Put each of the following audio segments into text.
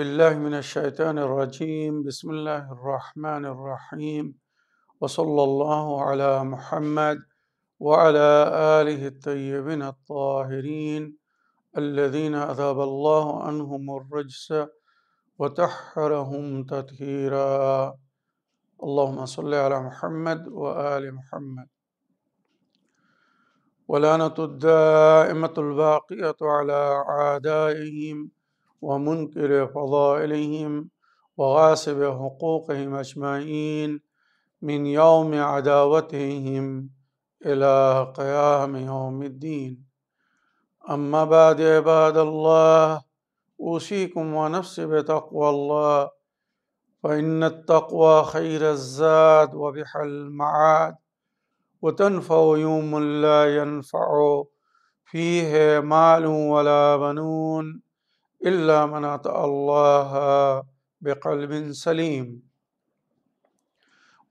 بالله من الشيطان الرجيم بسم الله الرحمن الرحيم وصلى الله على محمد وعلى آله الطيبين الطاهرين الذين أذاب الله عنهم الرجس وتحرهم تطهيرا اللهم صل على محمد وآل محمد ولانة الدائمة الباقية على عدائهم ومنكر فضائلهم وغاسب حقوقهم أجمعين من يوم عداوتهم إلى قيام يوم الدين أما بعد عباد الله أوصيكم ونفسي بتقوى الله فإن التقوى خير الزاد وبح المعاد وتنفع يوم لا ينفع فيه مال ولا بنون إلا من أتقى الله بقلب سليم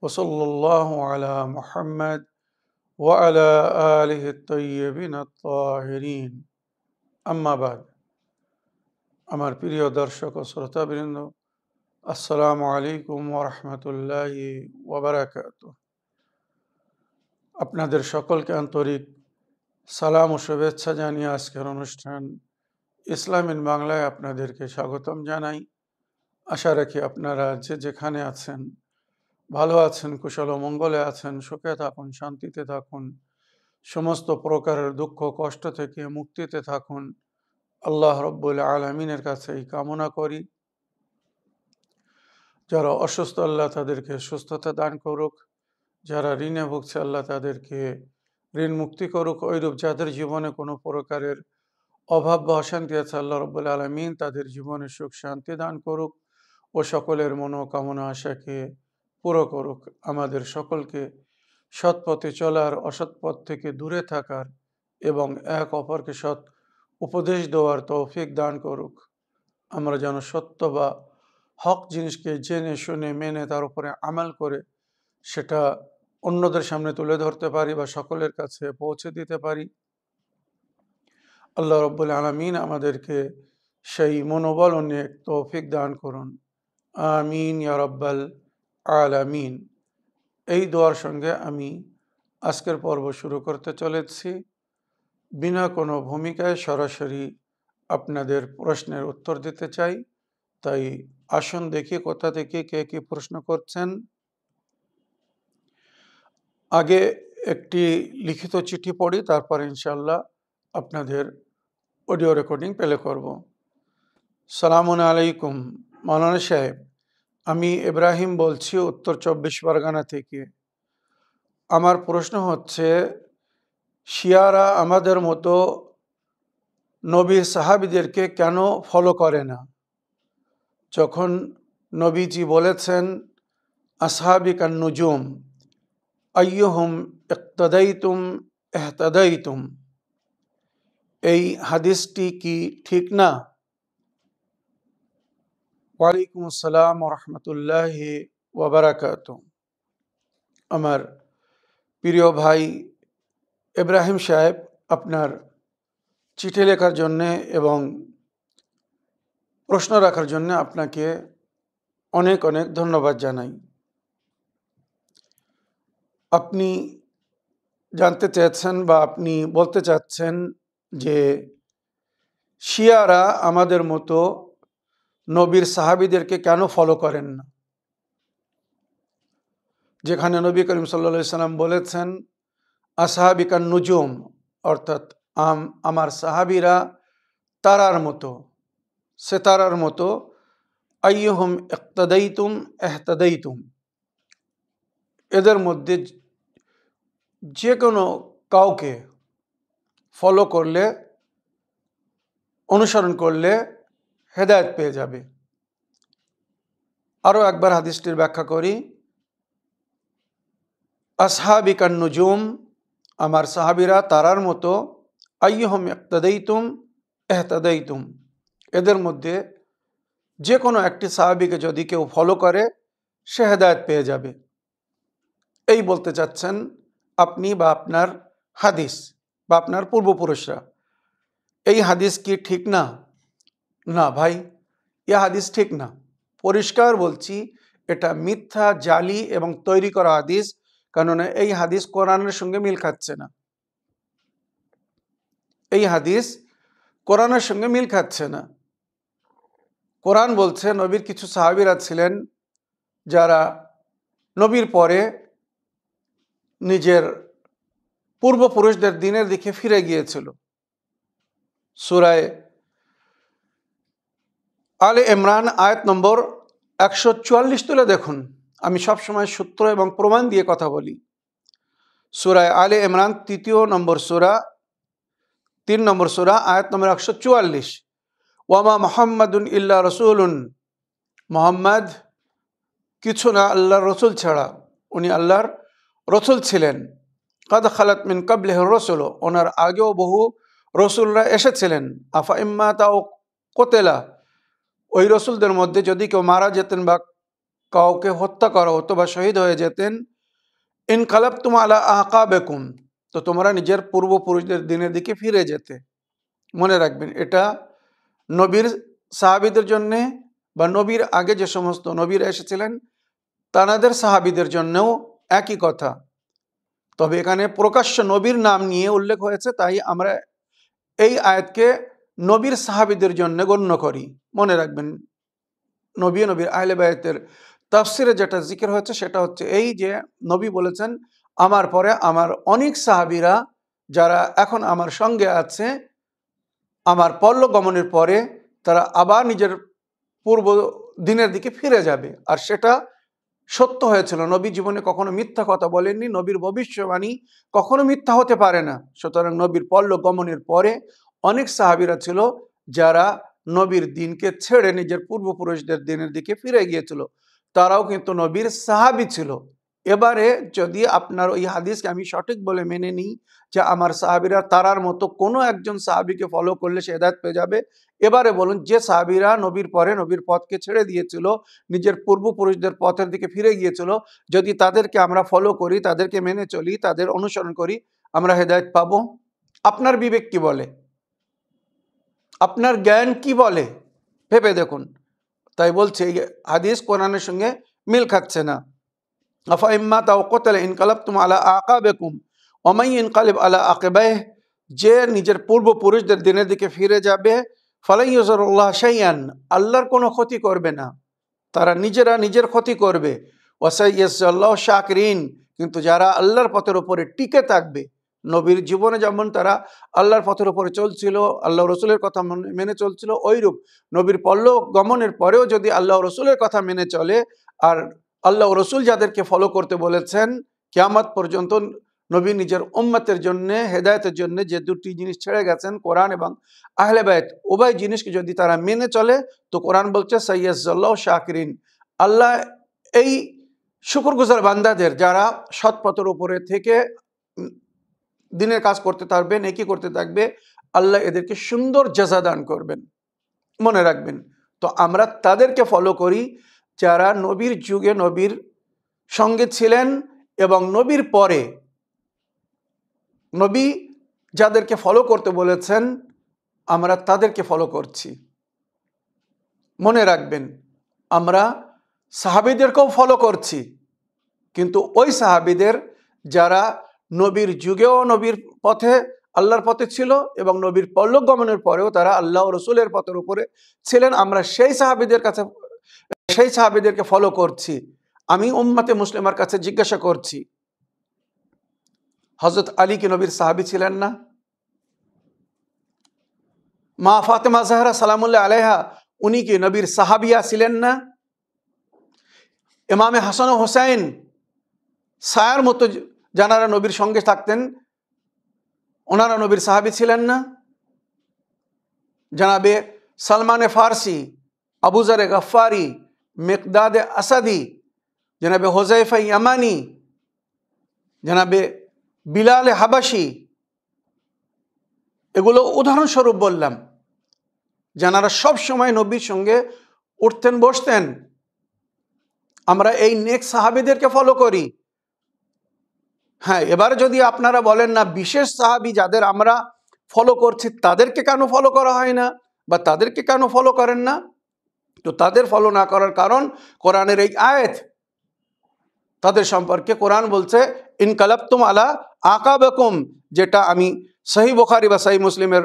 وصلى الله على محمد وعلى آله الطيبين الطاهرين أما بعد أمر بريو درشق وصرتا برندو السلام عليكم ورحمة الله وبركاته أبنى در كان طريق سلام وشبهت سجاني آسكر ونشتن ইসলাম in বাংলায় আপনাদেরকে স্বাগতম জানাই আশা রাখি আপনারা যে যেখানে আছেন ভালো আছেন কুশল মঙ্গলে আছেন সুখে থাকুন শান্তিতে থাকুন সমস্ত প্রকারের দুঃখ কষ্ট থেকে মুক্তিতে থাকুন আল্লাহ রব্বুল আলমিনের কাছে এই কামনা করি যারা অসুস্থ আল্লাহ তাদেরকে সুস্থতা দান করুক যারা ঋণে ভুগছে আল্লাহ তাদেরকে ঋণ মুক্তি করুক ওইরূপ যাদের জীবনে কোনো প্রকারের অভাব বা অশান্তি আছে আল্লাহ রব আলমিন তাদের জীবনে সুখ শান্তি দান করুক ও সকলের মনোকামনা আশাকে পুরো করুক আমাদের সকলকে সৎ পথে চলার অসৎ পথ থেকে দূরে থাকার এবং এক অপরকে সৎ উপদেশ দেওয়ার তৌফিক দান করুক আমরা যেন সত্য বা হক জিনিসকে জেনে শুনে মেনে তার উপরে আমাল করে সেটা অন্যদের সামনে তুলে ধরতে পারি বা সকলের কাছে পৌঁছে দিতে পারি আল্লাহ রব্বুল আলমিন আমাদেরকে সেই মনোবল অনেক তৌফিক দান করুন আমিন ইয়ারব্বাল আলামিন এই দোয়ার সঙ্গে আমি আজকের পর্ব শুরু করতে চলেছি বিনা কোনো ভূমিকায় সরাসরি আপনাদের প্রশ্নের উত্তর দিতে চাই তাই আসুন দেখি কোথা থেকে কে কি প্রশ্ন করছেন আগে একটি লিখিত চিঠি পড়ি তারপর ইনশাল্লাহ আপনাদের অডিও রেকর্ডিং প্লে করব সালাম আলাইকুম মৌলানা সাহেব আমি ইব্রাহিম বলছি উত্তর চব্বিশ পরগনা থেকে আমার প্রশ্ন হচ্ছে শিয়ারা আমাদের মতো নবীর সাহাবিদেরকে কেন ফলো করে না যখন নবীজি বলেছেন আসহাবিকান নুজুম আয়ুহম ইকতদাইতুম এহতদাইতুম এই হাদিসটি কি ঠিক না ওয়ালাইকুম আসসালাম রহমতুল্লাহ ওবরাকাত আমার প্রিয় ভাই এব্রাহিম সাহেব আপনার চিঠি লেখার জন্যে এবং প্রশ্ন রাখার জন্য আপনাকে অনেক অনেক ধন্যবাদ জানাই আপনি জানতে চেয়েছেন বা আপনি বলতে চাচ্ছেন যে শিয়ারা আমাদের মতো নবীর সাহাবিদেরকে কেন ফলো করেন না যেখানে নবী করিম সাল্লা সাল্লাম বলেছেন আসাহাবিকা নুজুম অর্থাৎ আম আমার সাহাবিরা তারার মতো সেতারার মতো আইহম একতাদাইতুম এহতাদাইতুম এদের মধ্যে যে কোনো কাউকে ফলো করলে অনুসরণ করলে হেদায়ত পেয়ে যাবে আরও একবার হাদিসটির ব্যাখ্যা করি আসহাবি কান্নুজুম আমার সাহাবিরা তারার মতো আইহম একতাদাইতুম এহতাদাইতুম এদের মধ্যে যে কোনো একটি সাহাবিকে যদি কেউ ফলো করে সে হেদায়ত পেয়ে যাবে এই বলতে চাচ্ছেন আপনি বা আপনার হাদিস বা আপনার পূর্বপুরুষরা এই হাদিস কি ঠিক না না ভাই এ হাদিস ঠিক না পরিষ্কার বলছি এটা মিথ্যা জালি এবং তৈরি করা হাদিস কেননা এই হাদিস কোরআনের সঙ্গে মিল খাচ্ছে না এই হাদিস কোরআনের সঙ্গে মিল খাচ্ছে না কোরআন বলছে নবীর কিছু সাহাবিরা ছিলেন যারা নবীর পরে নিজের পূর্বপুরুষদের দিনের দিকে ফিরে গিয়েছিল সুরায় আলে ইমরান আয়াত নম্বর একশো চুয়াল্লিশ তুলে দেখুন আমি সবসময় সূত্র এবং প্রমাণ দিয়ে কথা বলি সুরায় আলে ইমরান তৃতীয় নম্বর সুরা তিন নম্বর সুরা আয়াত নম্বর একশো চুয়াল্লিশ ওয়ামা মোহাম্মদুন ইল্লা রসুলুন মোহাম্মদ কিছু না আল্লাহর রসুল ছাড়া উনি আল্লাহর রসুল ছিলেন কাদ খালাত মিন কবলে রসুল ওনার আগেও বহু রসুলরা এসেছিলেন আফা ইম্মা তাও কোতেলা ওই রসুলদের মধ্যে যদি কেউ মারা যেতেন বা কাউকে হত্যা করা হতো বা শহীদ হয়ে যেতেন ইনকালাব তুমা আলা আঁকা বেকুম তো তোমরা নিজের পূর্বপুরুষদের দিনের দিকে ফিরে যেতে মনে রাখবেন এটা নবীর সাহাবিদের জন্যে বা নবীর আগে যে সমস্ত নবীরা এসেছিলেন তানাদের সাহাবিদের জন্যও একই কথা তবে এখানে প্রকাশ্য নবীর নাম নিয়ে উল্লেখ হয়েছে তাই আমরা এই আয়াতকে নবীর সাহাবিদের জন্য গণ্য করি মনে রাখবেন নবী নবীর আহলে বায়তের তাফসিরে যেটা জিকির হয়েছে সেটা হচ্ছে এই যে নবী বলেছেন আমার পরে আমার অনেক সাহাবিরা যারা এখন আমার সঙ্গে আছে আমার পল্ল গমনের পরে তারা আবার নিজের পূর্ব দিনের দিকে ফিরে যাবে আর সেটা সত্য হয়েছিল নবী জীবনে কখনো মিথ্যা কথা বলেননি নবীর ভবিষ্যবাণী কখনো মিথ্যা হতে পারে না সুতরাং নবীর পল্ল গমনের পরে অনেক সাহাবিরা ছিল যারা নবীর দিনকে ছেড়ে নিজের পূর্বপুরুষদের দিনের দিকে ফিরে গিয়েছিল তারাও কিন্তু নবীর সাহাবি ছিল এবারে যদি আপনার ওই হাদিসকে আমি সঠিক বলে মেনে নিই যে আমার সাহাবিরা তারার মতো কোনো একজন সাহাবিকে ফলো করলে সে হেদায়ত পেয়ে যাবে এবারে বলুন যে সাহাবিরা নবীর পরে নবীর পথকে ছেড়ে দিয়েছিল নিজের পূর্বপুরুষদের পথের দিকে ফিরে গিয়েছিল যদি তাদেরকে আমরা ফলো করি তাদেরকে মেনে চলি তাদের অনুসরণ করি আমরা হেদায়ত পাবো আপনার বিবেক কি বলে আপনার জ্ঞান কি বলে ভেবে দেখুন তাই বলছে হাদিস কোরআনের সঙ্গে মিল খাচ্ছে না আফাইম্মা তাও কোতাল ইনকালাব তুম আলা বেকুম অমাই ইনকালিব আলা আকেবাহ যে নিজের পূর্বপুরুষদের দিনের দিকে ফিরে যাবে ফালাই ইউজরুল্লাহ সাইয়ান আল্লাহর কোনো ক্ষতি করবে না তারা নিজেরা নিজের ক্ষতি করবে ওয়াসাইয়াল্লাহ শাকরিন কিন্তু যারা আল্লাহর পথের উপরে টিকে থাকবে নবীর জীবনে যেমন তারা আল্লাহর পথের উপরে চলছিল আল্লাহ রসুলের কথা মেনে চলছিল ওইরূপ নবীর পল্ল গমনের পরেও যদি আল্লাহ রসুলের কথা মেনে চলে আর আল্লাহ রসুল যাদেরকে ফলো করতে বলেছেন কেয়ামত পর্যন্ত নবী নিজের উম্মতের জন্যে হেদায়তের জন্য যে দুটি জিনিস ছেড়ে গেছেন কোরআন এবং আহলেবায়ত উভয় জিনিসকে যদি তারা মেনে চলে তো কোরআন বলছে সৈয়দাল্লাহ শাকরিন আল্লাহ এই শুকুরগুজার বান্দাদের যারা সৎপথের উপরে থেকে দিনের কাজ করতে থাকবে নেকি করতে থাকবে আল্লাহ এদেরকে সুন্দর জাজাদান দান করবেন মনে রাখবেন তো আমরা তাদেরকে ফলো করি যারা নবীর যুগে নবীর সঙ্গে ছিলেন এবং নবীর পরে নবী যাদেরকে ফলো করতে বলেছেন আমরা তাদেরকে ফলো করছি মনে রাখবেন আমরা সাহাবিদেরকেও ফলো করছি কিন্তু ওই সাহাবিদের যারা নবীর যুগেও নবীর পথে আল্লাহর পথে ছিল এবং নবীর পল্লব গমনের পরেও তারা আল্লাহ রসুলের পথের উপরে ছিলেন আমরা সেই সাহাবিদের কাছে সেই সাহাবিদেরকে ফলো করছি আমি উম্মাতে মুসলিমার কাছে জিজ্ঞাসা করছি হজরত আলী কি নবীর সাহাবি ছিলেন না মা ফাতেমা জাহরা সালামুল্লাহ আলহা উনি কি নবীর সাহাবিয়া ছিলেন না এমামে হাসান হোসাইন সায়ার মতো জানারা নবীর সঙ্গে থাকতেন ওনারা নবীর সাহাবি ছিলেন না জানাবে সালমানে ফার্সি আবুজারে গফারি مقداد اسدی جناب হোজাইফা یمانی জনাবে বিলাল হাবাসি এগুলো উদাহরণস্বরূপ বললাম যেনারা সব সময় নবীর সঙ্গে উঠতেন বসতেন আমরা এই নেক সাহাবিদেরকে ফলো করি হ্যাঁ এবার যদি আপনারা বলেন না বিশেষ সাহাবি যাদের আমরা ফলো করছি তাদেরকে কেন ফলো করা হয় না বা তাদেরকে কেন ফলো করেন না তো তাদের ফলো না করার কারণ কোরআনের এই আয়েত তাদের সম্পর্কে কোরআন বলছে ইনকালাপ্তুম আলা আকাবেকুম যেটা আমি সহি বোখারি বা সহি মুসলিমের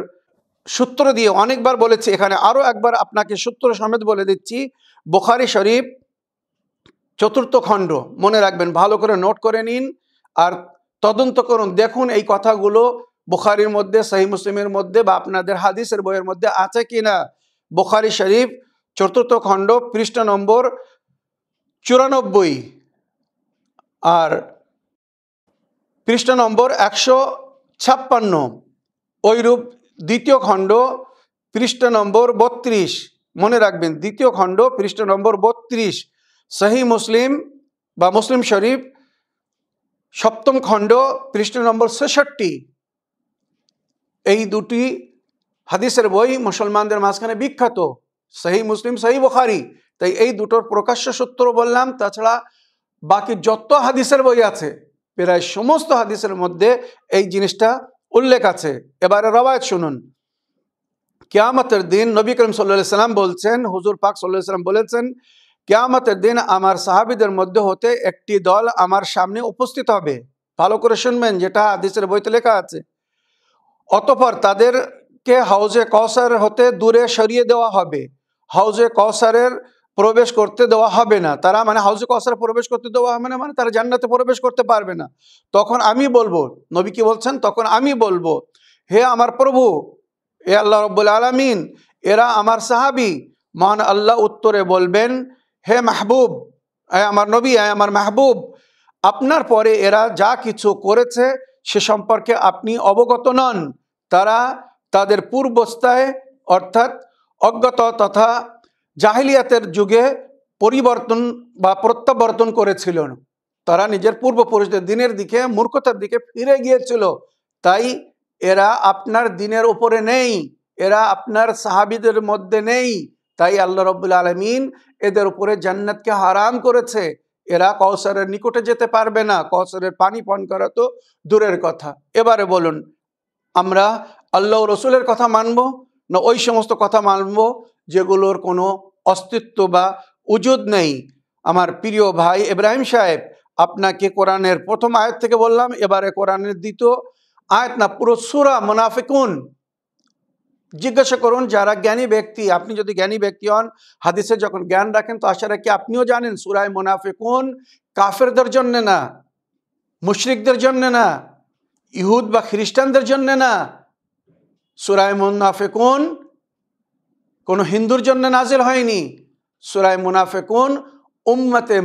সূত্র দিয়ে অনেকবার বলেছি এখানে আরও একবার আপনাকে সূত্র সমেত বলে দিচ্ছি বোখারি শরীফ চতুর্থ খণ্ড মনে রাখবেন ভালো করে নোট করে নিন আর তদন্ত করুন দেখুন এই কথাগুলো বুখারির মধ্যে সাহি মুসলিমের মধ্যে বা আপনাদের হাদিসের বইয়ের মধ্যে আছে কি না বোখারি শরীফ চতুর্থ খণ্ড পৃষ্ঠা নম্বর চুরানব্বই আর পৃষ্ঠা নম্বর একশো ছাপ্পান্ন ওইরূপ দ্বিতীয় খণ্ড পৃষ্ঠা নম্বর বত্রিশ মনে রাখবেন দ্বিতীয় খণ্ড পৃষ্ঠা নম্বর বত্রিশ সহি মুসলিম বা মুসলিম শরীফ সপ্তম খণ্ড পৃষ্ঠা নম্বর ছেষট্টি এই দুটি হাদিসের বই মুসলমানদের মাঝখানে বিখ্যাত সেই মুসলিম সেই বোখারি তাই এই দুটোর প্রকাশ্য সূত্র বললাম তাছাড়া বাকি যত হাদিসের বই আছে প্রায় সমস্ত হাদিসের মধ্যে এই জিনিসটা উল্লেখ আছে এবারে রবায়ত শুনুন কেয়ামতের দিন নবী করিম সাল্লা সাল্লাম বলছেন হুজুর পাক সাল্লাহ সাল্লাম বলেছেন কেয়ামতের দিন আমার সাহাবিদের মধ্যে হতে একটি দল আমার সামনে উপস্থিত হবে ভালো করে শুনবেন যেটা হাদিসের বইতে লেখা আছে অতপর তাদেরকে হাউজে কসার হতে দূরে সরিয়ে দেওয়া হবে হাউজে কসারের প্রবেশ করতে দেওয়া হবে না তারা মানে হাউজে কসারে প্রবেশ করতে দেওয়া হবে না মানে তারা জান্নাতে প্রবেশ করতে পারবে না তখন আমি বলবো নবী কি বলছেন তখন আমি বলবো হে আমার প্রভু এ আল্লাহ রব্বুল আলমিন এরা আমার সাহাবি মহান আল্লাহ উত্তরে বলবেন হে মাহবুব আয় আমার নবী আয় আমার মাহবুব আপনার পরে এরা যা কিছু করেছে সে সম্পর্কে আপনি অবগত নন তারা তাদের পূর্বস্থায় অর্থাৎ অজ্ঞত তথা জাহিলিয়াতের যুগে পরিবর্তন বা প্রত্যাবর্তন করেছিল তারা নিজের পূর্বপুরুষদের দিনের দিকে মূর্খতার দিকে ফিরে গিয়েছিল তাই এরা আপনার দিনের উপরে নেই এরা আপনার সাহাবিদের মধ্যে নেই তাই আল্লাহ রব্বুল আলমিন এদের উপরে জান্নাতকে হারাম করেছে এরা কৌসারের নিকটে যেতে পারবে না কৌসারের পানি পান করা তো দূরের কথা এবারে বলুন আমরা আল্লাহ রসুলের কথা মানব না ওই সমস্ত কথা মানব যেগুলোর কোনো অস্তিত্ব বা উজুদ নেই আমার প্রিয় ভাই ইব্রাহিম সাহেব আপনাকে কোরআনের প্রথম আয়াত থেকে বললাম এবারে কোরআনের দ্বিতীয় আয়াত না পুরো সুরা মুনাফিকুন জিজ্ঞাসা করুন যারা জ্ঞানী ব্যক্তি আপনি যদি জ্ঞানী ব্যক্তি হন হাদিসে যখন জ্ঞান রাখেন তো আশা রাখি আপনিও জানেন সুরায় মুনাফিকুন কাফেরদের জন্যে না মুশরিকদের জন্যে না ইহুদ বা খ্রিস্টানদের জন্যে না সুরায় মুনাফেকুন কোনো হিন্দুর জন্য নাজিল হয়নি সুরায় মুনাফেকুন উম্মতে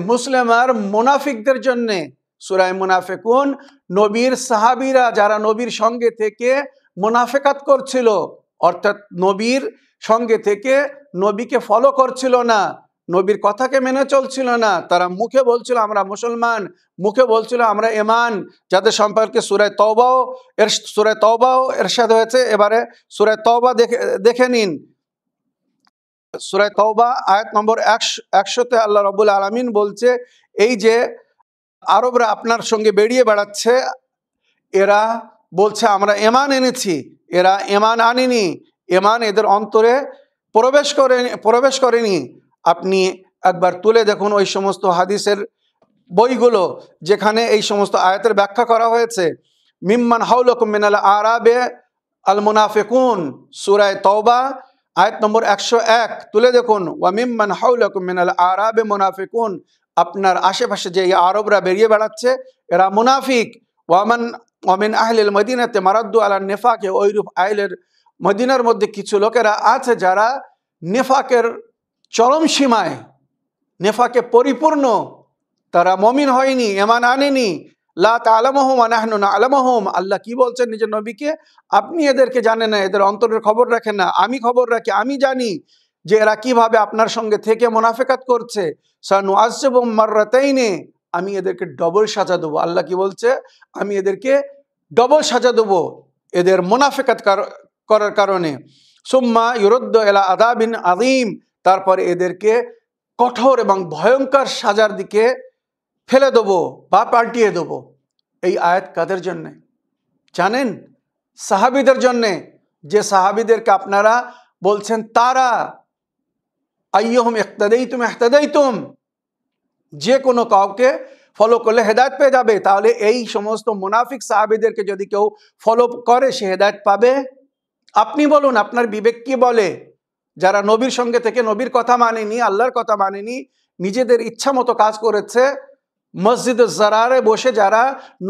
আর মুনাফিকদের জন্যে সুরায় মুনাফেকুন নবীর সাহাবিরা যারা নবীর সঙ্গে থেকে মুনাফেকাত করছিল অর্থাৎ নবীর সঙ্গে থেকে নবীকে ফলো করছিল না নবীর কথাকে মেনে চলছিল না তারা মুখে বলছিল আমরা মুসলমান মুখে বলছিল আমরা এমান যাদের সম্পর্কে সুরায় তওবাও এর সুরায় তওবাও এরশাদ হয়েছে এবারে সুরায় তওবা দেখে দেখে নিন সুরায় তওবা আয়াত নম্বর একশো একশোতে আল্লাহ রবুল আলমিন বলছে এই যে আরবরা আপনার সঙ্গে বেরিয়ে বেড়াচ্ছে এরা বলছে আমরা এমান এনেছি এরা এমান আনিনি এমান এদের অন্তরে প্রবেশ করে প্রবেশ করেনি আপনি একবার তুলে দেখুন ওই সমস্ত হাদিসের বইগুলো যেখানে এই সমস্ত আয়াতের ব্যাখ্যা করা হয়েছে মিম্মান হাউলকুম মিনাল আরাবে আল মুনাফিকুন সুরায় তওবা আয়াত নম্বর একশো এক তুলে দেখুন ওয়া মিম্মান হাউলকুম মিনাল আরাবে মুনাফেকুন আপনার আশেপাশে যে আরবরা বেরিয়ে বেড়াচ্ছে এরা মুনাফিক ওয়ামান ওয়ামিন আহলিল মদিনাতে মারাদ্দু আলা নেফাকে ওইরূপ আইলের মদিনার মধ্যে কিছু লোকেরা আছে যারা নেফাকের চরম সীমায় নেফাকে পরিপূর্ণ তারা মমিন হয়নি এমান আনেনি লাত আনাহনুন আলামহম আল্লাহ কি বলছেন নিজের নবীকে আপনি এদেরকে জানেন না এদের অন্তরের খবর রাখেন না আমি খবর রাখি আমি জানি যে এরা কিভাবে আপনার সঙ্গে থেকে মোনাফেকাত করছে সানু আসব আমি এদেরকে ডবল সাজা দেবো আল্লাহ কি বলছে আমি এদেরকে ডবল সাজা দেবো এদের মোনাফেকাত করার কারণে সুম্মা ইউরুদ্দ এলা আদাবিন আদিম তারপর এদেরকে কঠোর এবং ভয়ঙ্কর সাজার দিকে ফেলে দেবো বা পাল্টিয়ে দেবো এই আয়াত কাদের জন্যে জানেন সাহাবিদের জন্যে যে সাহাবিদেরকে আপনারা বলছেন তারা আইয়হম একতাদেই তুম একতাদেই তুম যে কোনো কাউকে ফলো করলে হেদায়ত পেয়ে যাবে তাহলে এই সমস্ত মুনাফিক সাহাবিদেরকে যদি কেউ ফলো করে সে হেদায়ত পাবে আপনি বলুন আপনার বিবেক কি বলে যারা নবীর সঙ্গে থেকে নবীর কথা মানেনি আল্লাহর কথা মানেনি নিজেদের ইচ্ছা মতো কাজ করেছে মসজিদ জারারে বসে যারা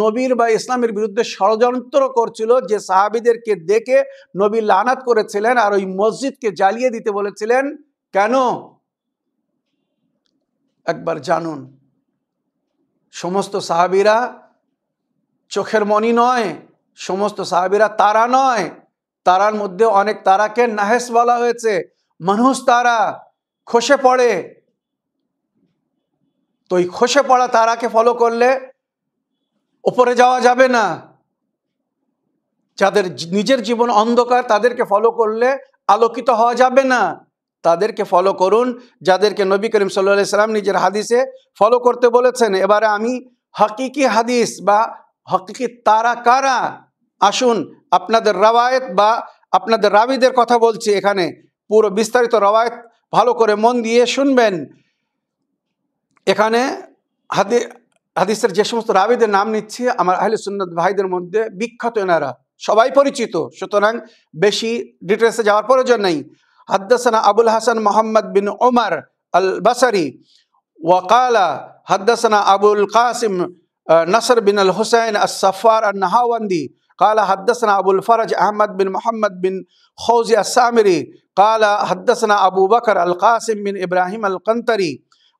নবীর বা ইসলামের বিরুদ্ধে ষড়যন্ত্র করছিল যে সাহাবিদেরকে দেখে নবী লানাত করেছিলেন আর ওই মসজিদকে জ্বালিয়ে দিতে বলেছিলেন কেন একবার জানুন সমস্ত সাহাবিরা চোখের মনি নয় সমস্ত সাহাবিরা তারা নয় তারার মধ্যে অনেক তারাকে নাহেস বলা হয়েছে মানুষ তারা খসে পড়ে তো এই খসে পড়া তারাকে ফলো করলে ওপরে যাওয়া যাবে না যাদের নিজের জীবন অন্ধকার তাদেরকে ফলো করলে আলোকিত হওয়া যাবে না তাদেরকে ফলো করুন যাদেরকে নবী করিম সাল্লা সাল্লাম নিজের হাদিসে ফলো করতে বলেছেন এবারে আমি হাকিকি হাদিস বা হাকিকি তারা কারা আসুন আপনাদের রাবায়ত বা আপনাদের রাবিদের কথা বলছি এখানে পুরো বিস্তারিত রাবায়ত ভালো করে মন দিয়ে শুনবেন এখানে হাদি হাদিসের যে সমস্ত রাবিদের নাম নিচ্ছি আমার আহলে সুন্নত ভাইদের মধ্যে বিখ্যাত এনারা সবাই পরিচিত সুতরাং বেশি ডিটেলসে যাওয়ার প্রয়োজন নেই হাদ্দাসানা আবুল হাসান মোহাম্মদ বিন ওমর আল বাসারি ওয়াকালা হাদ্দাসানা আবুল কাসিম নাসর বিন আল হুসাইন সাফার আল নাহাওয়ান্দি قال حدثنا أبو الفرج أحمد بن محمد بن خوزي السامري قال حدثنا أبو بكر القاسم بن إبراهيم القنطري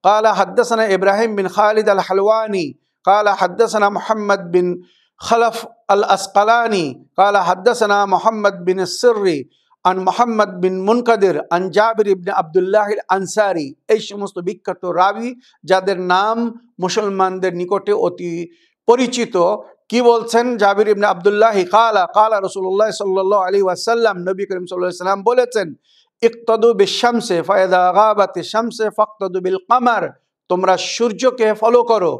قال حدثنا إبراهيم بن خالد الحلواني قال حدثنا محمد بن خلف الأسقلاني قال حدثنا محمد بن السري عن محمد بن منقدر عن جابر بن عبد الله আনসারি এই সমস্ত বিখ্যাত রাবি যাদের নাম মুসলমানদের নিকটে অতি পরিচিত কি বলছেন জাবির ইবনে আবদুল্লাহ কালা কালা রসুল্লাহ সাল্লাহ আলী ওয়াসাল্লাম নবী করিম সাল্লাম বলেছেন ইকতদু বিশ্বামসে ফায়দা আগাবাতে শামসে ফক্তদু বিল কামার তোমরা সূর্যকে ফলো করো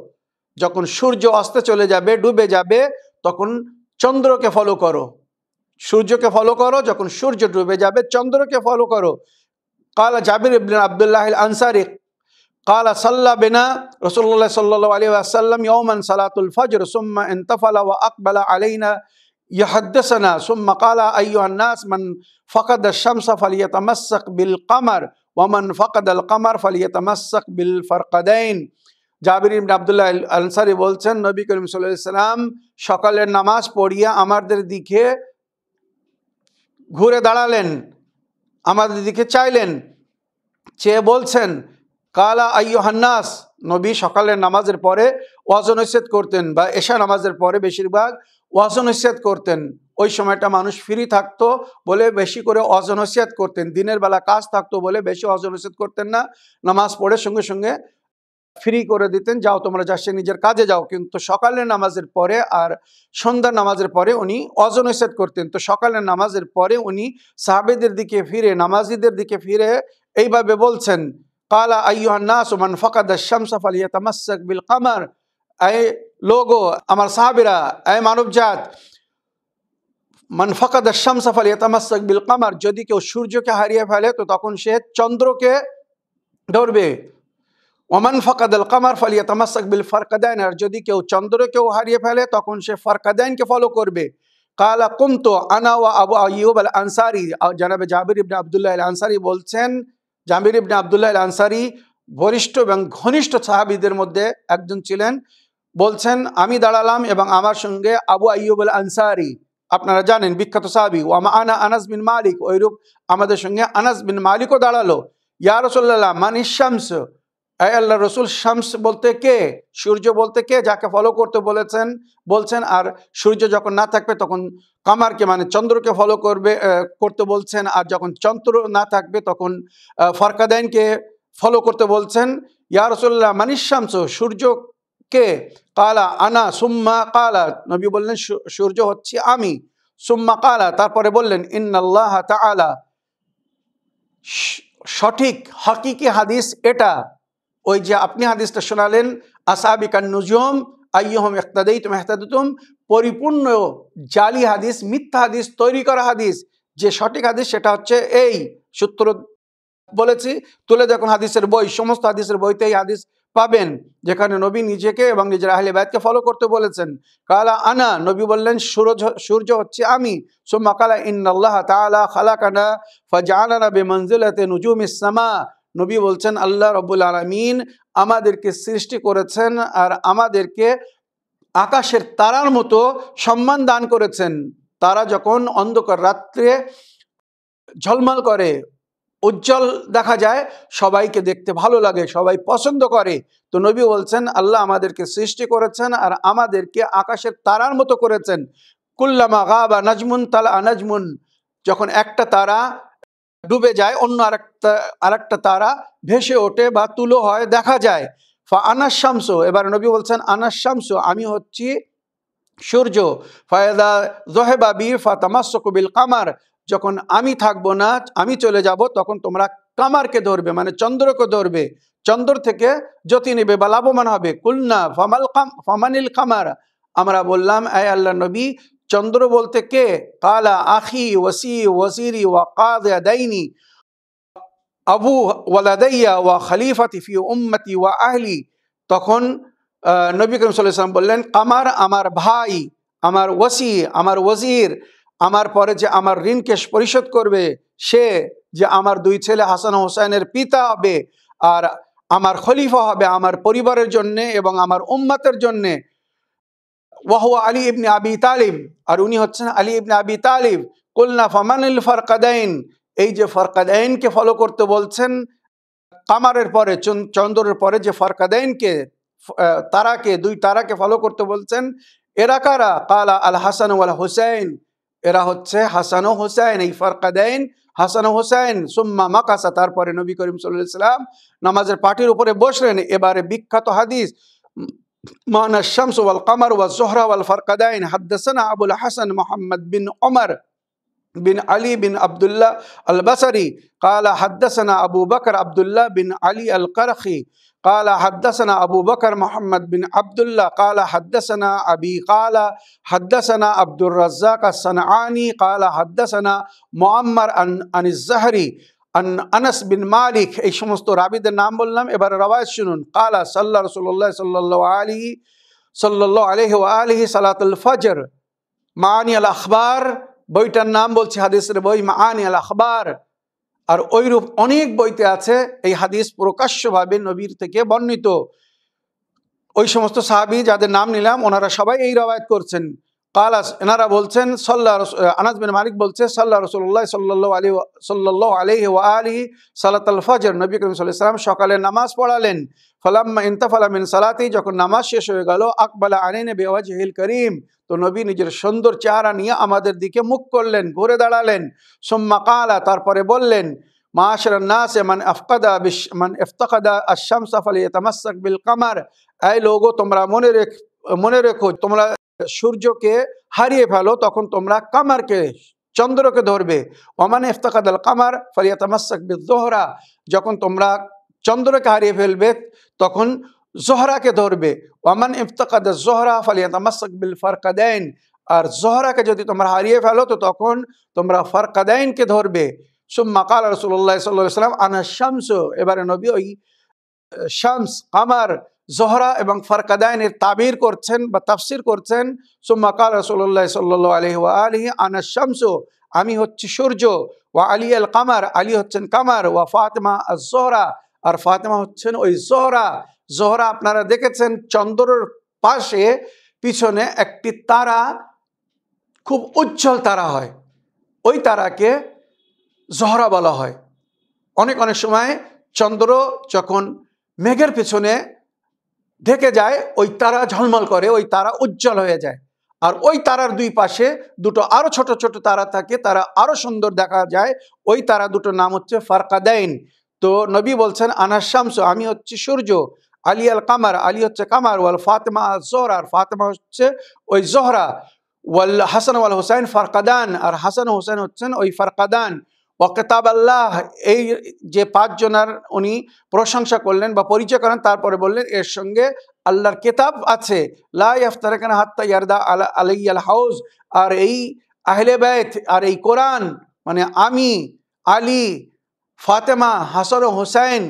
যখন সূর্য অস্তে চলে যাবে ডুবে যাবে তখন চন্দ্রকে ফলো করো সূর্যকে ফলো করো যখন সূর্য ডুবে যাবে চন্দ্রকে ফলো করো কালা জাবির ইবিন আবদুল্লাহ আনসারি قال صلى بنا رسول الله صلى الله عليه وسلم يوما صلاة الفجر ثم انتفل وأقبل علينا يحدثنا ثم قال أيها الناس من فقد الشمس فليتمسك بالقمر ومن فقد القمر فليتمسك بالفرقدين بن عبد الله الأنصاري বলছেন নবী করিম সাল্লাহ সাল্লাম সকালের নামাজ পড়িয়া আমাদের দিকে ঘুরে দাঁড়ালেন আমাদের দিকে চাইলেন চেয়ে বলছেন কালা হান্নাস নবী সকালের নামাজের পরে ওয়াজনৈচ্ছেদ করতেন বা এশা নামাজের পরে বেশিরভাগ ওয়াজন ওয়াজনৈচ্ছেদ করতেন ওই সময়টা মানুষ ফ্রি থাকতো বলে বেশি করে অজনসিয়াত করতেন দিনের বেলা কাজ থাকতো বলে বেশি অজন অজনসিয়াত করতেন না নামাজ পড়ে সঙ্গে সঙ্গে ফ্রি করে দিতেন যাও তোমরা যাচ্ছে নিজের কাজে যাও কিন্তু সকালের নামাজের পরে আর সন্ধ্যা নামাজের পরে উনি অজন অজনসেদ করতেন তো সকালের নামাজের পরে উনি সাহাবেদের দিকে ফিরে নামাজিদের দিকে ফিরে এইভাবে বলছেন কালা আইহান্নাস মান ফকাদ শামসাফ আলিয়া তামাসাক বিল কামার আয় লোগো আমার সাহাবিরা আয় মানবজাত মান ফকাদ শামসাফ আলিয়া তামাসাক বিল কামার যদি কেউ সূর্যকে হারিয়ে ফেলে তো তখন সে চন্দ্রকে ধরবে ওমান ফকাদ আল কামার ফালিয়া তামাসাক বিল ফারকাদাইন আর যদি কেউ চন্দ্রকেও হারিয়ে ফেলে তখন সে ফারকাদাইনকে ফলো করবে কালা কুমতো আনা ওয়া আবু আইয়ুব আল আনসারি জানাবে জাবির ইবনে আবদুল্লাহ আনসারি বলছেন জামির ইবনে আবদুল্লাহ আনসারি বরিষ্ঠ এবং ঘনিষ্ঠ সাহাবিদের মধ্যে একজন ছিলেন বলছেন আমি দাঁড়ালাম এবং আমার সঙ্গে আবু আল আনসারি আপনারা জানেন বিখ্যাত সাহাবি আমা আনা আনাস বিন মালিক ওইরূপ আমাদের সঙ্গে আনাস বিন মালিকও দাঁড়ালো ইয়ারসল্লাহ মানিস শামস আয় আল্লাহ রসুল শামস বলতে কে সূর্য বলতে কে যাকে ফলো করতে বলেছেন বলছেন আর সূর্য যখন না থাকবে তখন কামারকে মানে চন্দ্রকে ফলো করবে করতে বলছেন আর যখন চন্দ্র না থাকবে তখন ফরকাদাইনকে ফলো করতে বলছেন ইয়া রসুল্লাহ মানিস শামস সূর্য কে কালা আনা সুম্মা কালা নবী বললেন সূর্য হচ্ছে আমি সুম্মা কালা তারপরে বললেন ইন্নাল্লাহ তালা সঠিক হকিকি হাদিস এটা ওই যে আপনি হাদিসটা শোনালেন আসাবিকান নুজম আইয়হম ইকতাদাইত মেহতাদুতুম পরিপূর্ণ জালি হাদিস মিথ্যা হাদিস তৈরি করা হাদিস যে সঠিক হাদিস সেটা হচ্ছে এই সূত্র বলেছি তুলে দেখুন হাদিসের বই সমস্ত হাদিসের বইতে এই হাদিস পাবেন যেখানে নবী নিজেকে এবং নিজের আহলে বায়তকে ফলো করতে বলেছেন কালা আনা নবী বললেন সূর্য সূর্য হচ্ছে আমি সোম্মা কালা ইন্নআল্লাহ তালা খালাকানা ফজানা বেমঞ্জিলাতে নুজুম ইসামা নবী বলছেন আল্লাহ রবুল আলমিন আমাদেরকে সৃষ্টি করেছেন আর আমাদেরকে আকাশের তারার মতো সম্মান দান করেছেন তারা যখন অন্ধকার রাত্রে ঝলমল করে উজ্জ্বল দেখা যায় সবাইকে দেখতে ভালো লাগে সবাই পছন্দ করে তো নবী বলছেন আল্লাহ আমাদেরকে সৃষ্টি করেছেন আর আমাদেরকে আকাশের তারার মতো করেছেন কুল্লামা গা বা নাজমুন তালা নাজমুন যখন একটা তারা ডুবে যায় অন্য আরেকটা আরেকটা তারা ভেসে ওঠে বা তুলো হয় দেখা যায় ফা আনাস শামসু এবার নবী বলছেন আনাস শামসু আমি হচ্ছি সূর্য ফায়দা জহেবা বি ফাতামাসকুবিল কামার যখন আমি থাকবো না আমি চলে যাব তখন তোমরা কামারকে ধরবে মানে চন্দ্রকে ধরবে চন্দ্র থেকে যতি নেবে বা লাভবান হবে কুলনা ফামাল ফামানিল কামার আমরা বললাম আয় আল্লাহ নবী চন্দ্র বলতে কে কালা আখি ওয়াসি ওয়াসিরি ওয়া কাদাইনি আবু ওয়ালাদাইয়া ওয়া খালিফাতি ফি উম্মতি ওয়া আহলি তখন নবী করিম সাল্লাম বললেন আমার আমার ভাই আমার ওয়াসি আমার ওয়াজির আমার পরে যে আমার কেশ পরিশোধ করবে সে যে আমার দুই ছেলে হাসান হোসাইনের পিতা হবে আর আমার খলিফা হবে আমার পরিবারের জন্যে এবং আমার উম্মাতের জন্যে ওয়াহু আলী ইবনে আবি তালিব আর উনি হচ্ছেন আলী ইবনে আবি তালিব কুলনা ফামানুল ফরকাদাইন এই যে ফরকাদাইনকে ফলো করতে বলছেন কামারের পরে চন্দ্রের পরে যে ফরকাদাইনকে তারাকে দুই তারাকে ফলো করতে বলছেন এরা কারা কালা আল হাসান ওয়াল হুসাইন এরা হচ্ছে হাসান ও হুসাইন এই ফরকাদাইন হাসান ও হুসাইন সুম্মা মাকাসা তারপরে নবী করিম ইসলাম নামাজের পাটির উপরে বসলেন এবারে বিখ্যাত হাদিস معنى الشمس والقمر والزهرة والفرقدين حدثنا أبو الحسن محمد بن عمر بن علي بن عبد الله البصري قال حدثنا أبو بكر عبد الله بن علي القرخي قال حدثنا أبو بكر محمد بن عبد الله قال حدثنا أبي قال حدثنا عبد الرزاق الصنعاني قال حدثنا معمر عن, عن الزهري আনাস বিন মালিক এই সমস্ত রাবিদের নাম বললাম এবার রবায় শুনুন কালা সাল্লা রসোল্লা সাল্লা আলী সাল্লাহ আলহ আলহি সালাতুল ফজর মানি আল আখবার বইটার নাম বলছে হাদিসের বই মা আনি আল আখবার আর ওইরূপ অনেক বইতে আছে এই হাদিস প্রকাশ্যভাবে নবীর থেকে বর্ণিত ওই সমস্ত সাহাবি যাদের নাম নিলাম ওনারা সবাই এই রবায়ত করছেন কালাস এনারা বলছেন সাল্লাহ আনাজ বিন মালিক বলছে সাল্লাহ রসুল্লাহ সাল্লাহ আলী সাল্লাহ আলহি ওয়া আলী সালাত আল ফজর নবী করিম সাল্লাম সকালে নামাজ পড়ালেন ফলাম্মা ইনতাফালামিন সালাতি যখন নামাজ শেষ হয়ে গেল আকবালা আনিনে বেওয়াজ হিল করিম তো নবী নিজের সুন্দর চেহারা নিয়ে আমাদের দিকে মুখ করলেন ঘুরে দাঁড়ালেন সোম্মা কালা তারপরে বললেন معاشر الناس من افقد بش من افتقد الشمس فليتمسك بالقمر اي لوگو তোমরা মনে রেখ মনে রেখো তোমরা সূর্যকে হারিয়ে ফেলো তখন তোমরা কামারকে চন্দ্রকে ধরবে ওমান ইফতাকাদ আল কামার ফরিয়াতামাসাক জোহরা যখন তোমরা চন্দ্রকে হারিয়ে ফেলবে তখন জোহরাকে ধরবে ওমান ইফতাকাদ জোহরা ফলিয়াতামাসাক বিল ফারকাদাইন আর জোহরাকে যদি তোমরা হারিয়ে ফেলো তো তখন তোমরা ফারকাদাইনকে ধরবে সুম্মা কাল রসুল্লাহ সাল্লাহ সাল্লাম আনা শামস এবারে নবী ওই শামস কামার জোহরা এবং ফারকাদাইনের তাবির করছেন বা তাফসির করছেন সুম্মাকাল রসল্লা সাল আলহি ওয়া আলহি আনা শামসু আমি হচ্ছি সূর্য ওয়া আলী আল কামার আলী হচ্ছেন কামার ওয়া ফাতেমা আর জোহরা আর ফাতেমা হচ্ছেন ওই জোহরা জোহরা আপনারা দেখেছেন চন্দ্রর পাশে পিছনে একটি তারা খুব উজ্জ্বল তারা হয় ওই তারাকে জহরা বলা হয় অনেক অনেক সময় চন্দ্র যখন মেঘের পিছনে ঢেকে যায় ওই তারা ঝলমল করে ওই তারা উজ্জ্বল হয়ে যায় আর ওই তারার দুই পাশে দুটো আরও ছোট ছোট তারা থাকে তারা আরও সুন্দর দেখা যায় ওই তারা দুটো নাম হচ্ছে ফারকাদাইন তো নবী বলছেন আনার শামস আমি হচ্ছে সূর্য আলী আল কামার আলী হচ্ছে কামার ওয়াল ফাতেমা আল আর ফাতেমা হচ্ছে ওই জোহরা ওয়াল হাসান ওয়াল হোসাইন ফারকাদান আর হাসান হোসেন হচ্ছেন ওই ফারকাদান ওকেতাব আল্লাহ এই যে পাঁচজনার উনি প্রশংসা করলেন বা পরিচয় করেন তারপরে বললেন এর সঙ্গে আল্লাহর কেতাব আছে লাই আফতারেখানা হাত্তা ইয়ারদা আলা আলাই আল হাউজ আর এই আহলে ব্যথ আর এই কোরআন মানে আমি আলী ফাতেমা হাসর হোসেন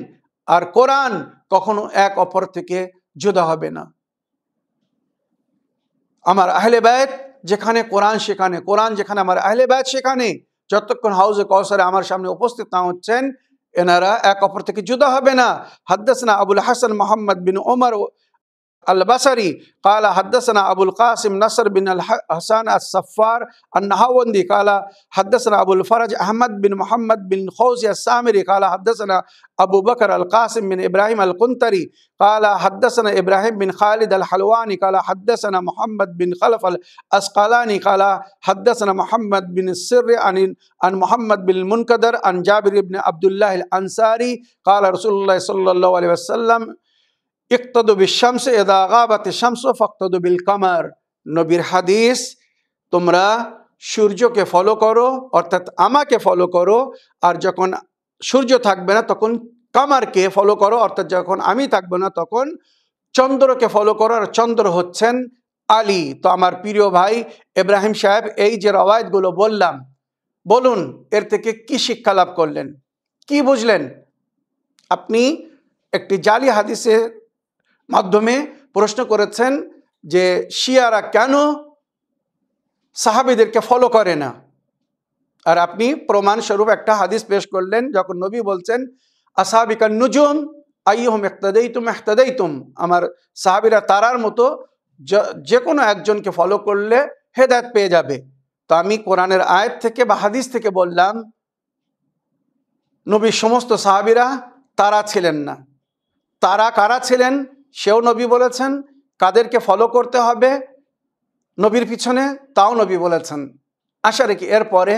আর কোরআন কখনো এক অপর থেকে জুদা হবে না আমার আহলে বেত যেখানে কোরআন সেখানে কোরআন যেখানে আমার আহলে বেত সেখানে যতক্ষণ হাউজে কৌসারে আমার সামনে উপস্থিত না হচ্ছেন এনারা এক অপর থেকে জুদা হবে না হাদ্দাসনা আবুল হাসান মোহাম্মদ বিন ওমর البصري قال حدثنا أبو القاسم نصر بن الحسن الصفار النهاوندي قال حدثنا أبو الفرج أحمد بن محمد بن خوزي السامري قال حدثنا أبو بكر القاسم بن إبراهيم القنطري قال حدثنا إبراهيم بن خالد الحلواني قال حدثنا محمد بن خلف الأسقلاني قال حدثنا محمد بن السر عن عن محمد بن المنكدر عن جابر بن عبد الله الأنصاري قال رسول الله صلى الله عليه وسلم ইকতদুবিশ্বামস এদা গাবাতে শামস ফক্তদুবিল কামার নবীর হাদিস তোমরা সূর্যকে ফলো করো অর্থাৎ আমাকে ফলো করো আর যখন সূর্য থাকবে না তখন কামারকে ফলো করো অর্থাৎ যখন আমি থাকবো না তখন চন্দ্রকে ফলো করো আর চন্দ্র হচ্ছেন আলী তো আমার প্রিয় ভাই এব্রাহিম সাহেব এই যে রওয়ায়তগুলো বললাম বলুন এর থেকে কি শিক্ষা লাভ করলেন কি বুঝলেন আপনি একটি জালি হাদিসে মাধ্যমে প্রশ্ন করেছেন যে শিয়ারা কেন সাহাবিদেরকে ফলো করে না আর আপনি প্রমাণস্বরূপ একটা হাদিস পেশ করলেন যখন নবী বলছেন আসাবিকা নুজুম আইহম একতাদেই তুম একতাদেই তুম আমার সাহাবিরা তারার মতো যে কোনো একজনকে ফলো করলে হেদায়ত পেয়ে যাবে তো আমি কোরআনের আয়াত থেকে বা হাদিস থেকে বললাম নবীর সমস্ত সাহাবিরা তারা ছিলেন না তারা কারা ছিলেন সেও নবী বলেছেন কাদেরকে ফলো করতে হবে নবীর পিছনে তাও নবী বলেছেন আশা রেখি এরপরে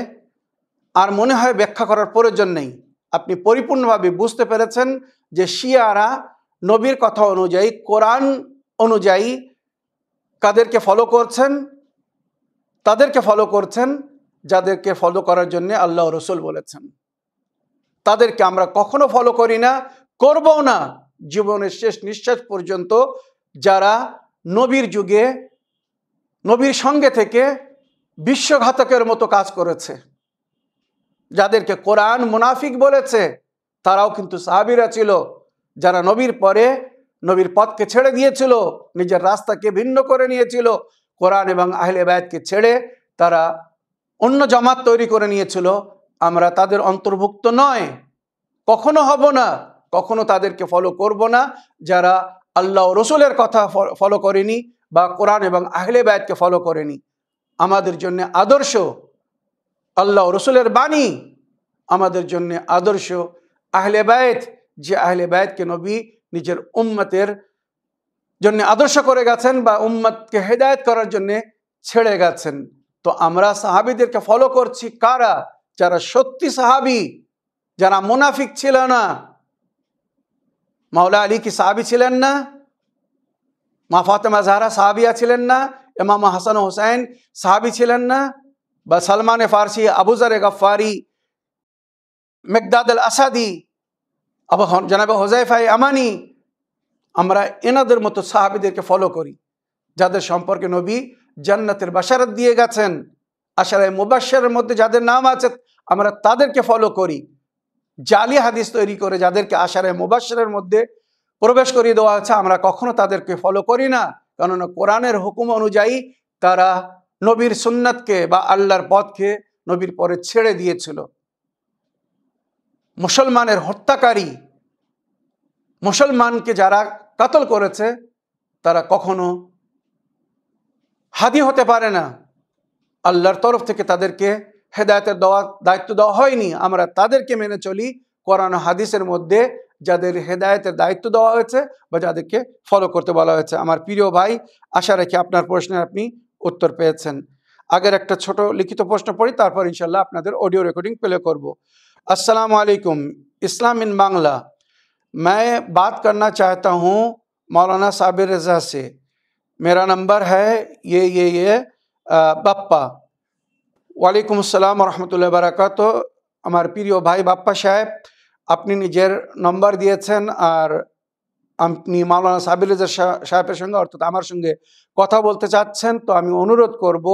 আর মনে হয় ব্যাখ্যা করার প্রয়োজন নেই আপনি পরিপূর্ণভাবে বুঝতে পেরেছেন যে শিয়ারা নবীর কথা অনুযায়ী কোরআন অনুযায়ী কাদেরকে ফলো করছেন তাদেরকে ফলো করছেন যাদেরকে ফলো করার জন্য আল্লাহ রসুল বলেছেন তাদেরকে আমরা কখনো ফলো করি না করবও না জীবনের শেষ নিঃশ্বাস পর্যন্ত যারা নবীর যুগে নবীর সঙ্গে থেকে বিশ্বঘাতকের মতো কাজ করেছে যাদেরকে কোরআন মুনাফিক বলেছে তারাও কিন্তু সাহাবিরা ছিল যারা নবীর পরে নবীর পথকে ছেড়ে দিয়েছিল নিজের রাস্তাকে ভিন্ন করে নিয়েছিল কোরআন এবং আহলে বায়াতকে ছেড়ে তারা অন্য জামাত তৈরি করে নিয়েছিল আমরা তাদের অন্তর্ভুক্ত নয় কখনো হব না কখনো তাদেরকে ফলো করব না যারা আল্লাহ রসুলের কথা ফলো করেনি বা কোরআন এবং আহলে বায়াতকে ফলো করেনি আমাদের জন্য আদর্শ আল্লাহ রসুলের বাণী আমাদের জন্য আদর্শ আহলে বায়েত যে আহলে বায়েতকে নবী নিজের উম্মতের জন্য আদর্শ করে গেছেন বা উম্মতকে হেদায়ত করার জন্যে ছেড়ে গেছেন তো আমরা সাহাবিদেরকে ফলো করছি কারা যারা সত্যি সাহাবি যারা মুনাফিক ছিল না মাওলা আলী কি সাহাবি ছিলেন না মা ফাতেমা জাহারা সাহাবিয়া ছিলেন না এমামা হাসান হোসেন সাহাবি ছিলেন না বা এ ফারসি আবুজারে গফারি মেকদাদ আসাদি আবু জনাবে হোজাইফাই আমানি আমরা এনাদের মতো সাহাবিদেরকে ফলো করি যাদের সম্পর্কে নবী জান্নাতের বাসারত দিয়ে গেছেন আশারায় মুবাসের মধ্যে যাদের নাম আছে আমরা তাদেরকে ফলো করি জালি হাদিস তৈরি করে যাদেরকে আশারে মুবাসের মধ্যে প্রবেশ করিয়ে দেওয়া আছে আমরা কখনো তাদেরকে ফলো করি না কেননা কোরআনের হুকুম অনুযায়ী তারা নবীর সুন্নাতকে বা আল্লাহর পথকে নবীর পরে ছেড়ে দিয়েছিল মুসলমানের হত্যাকারী মুসলমানকে যারা কাতল করেছে তারা কখনো হাদি হতে পারে না আল্লাহর তরফ থেকে তাদেরকে হেদায়তের দেওয়া দায়িত্ব দেওয়া হয়নি আমরা তাদেরকে মেনে চলি কোরআন হাদিসের মধ্যে যাদের হেদায়তের দায়িত্ব দেওয়া হয়েছে বা যাদেরকে ফলো করতে বলা হয়েছে আমার প্রিয় ভাই আশা রেখে আপনার প্রশ্নের আপনি উত্তর পেয়েছেন আগের একটা ছোট লিখিত প্রশ্ন পড়ি তারপর ইনশাল্লাহ আপনাদের অডিও রেকর্ডিং প্লে করব আসসালামু আলাইকুম ইসলাম ইন বাংলা मैं बात करना चाहता हूँ मौलाना साबिर रज़ा से मेरा नंबर है ये ये ये बप्पा ওয়ালাইকুম আসসালাম রহমতুল্লাহ বারাকাত আমার প্রিয় ভাই বাপ্পা সাহেব আপনি নিজের নম্বর দিয়েছেন আর আপনি মাওলানা সাবিরেজা সাহেবের সঙ্গে অর্থাৎ আমার সঙ্গে কথা বলতে চাচ্ছেন তো আমি অনুরোধ করব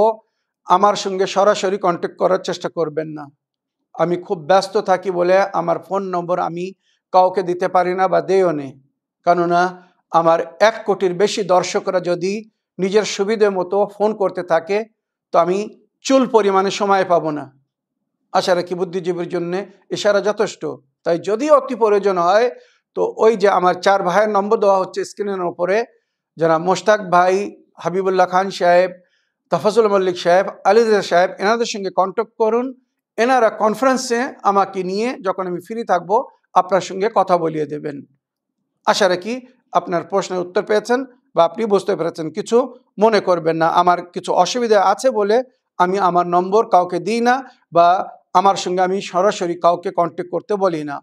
আমার সঙ্গে সরাসরি কন্ট্যাক্ট করার চেষ্টা করবেন না আমি খুব ব্যস্ত থাকি বলে আমার ফোন নম্বর আমি কাউকে দিতে পারি না বা দেও নে কেননা আমার এক কোটির বেশি দর্শকরা যদি নিজের সুবিধে মতো ফোন করতে থাকে তো আমি চুল পরিমাণে সময় পাবো না আশা রাখি বুদ্ধিজীবীর জন্য ইশারা যথেষ্ট তাই যদি অতি প্রয়োজন হয় তো ওই যে আমার চার ভাইয়ের নম্বর দেওয়া হচ্ছে স্ক্রিনের ওপরে যারা মোশতাক ভাই হাবিবুল্লাহ খান সাহেব তফাজুল মল্লিক সাহেব আলিদা সাহেব এনাদের সঙ্গে কন্ট্যাক্ট করুন এনারা কনফারেন্সে আমাকে নিয়ে যখন আমি ফ্রি থাকব আপনার সঙ্গে কথা বলিয়ে দেবেন আশা রাখি আপনার প্রশ্নের উত্তর পেয়েছেন বা আপনি বুঝতে পেরেছেন কিছু মনে করবেন না আমার কিছু অসুবিধা আছে বলে আমি আমার নম্বর কাউকে দিই না বা আমার সঙ্গে আমি সরাসরি কাউকে কন্ট্যাক্ট করতে বলি না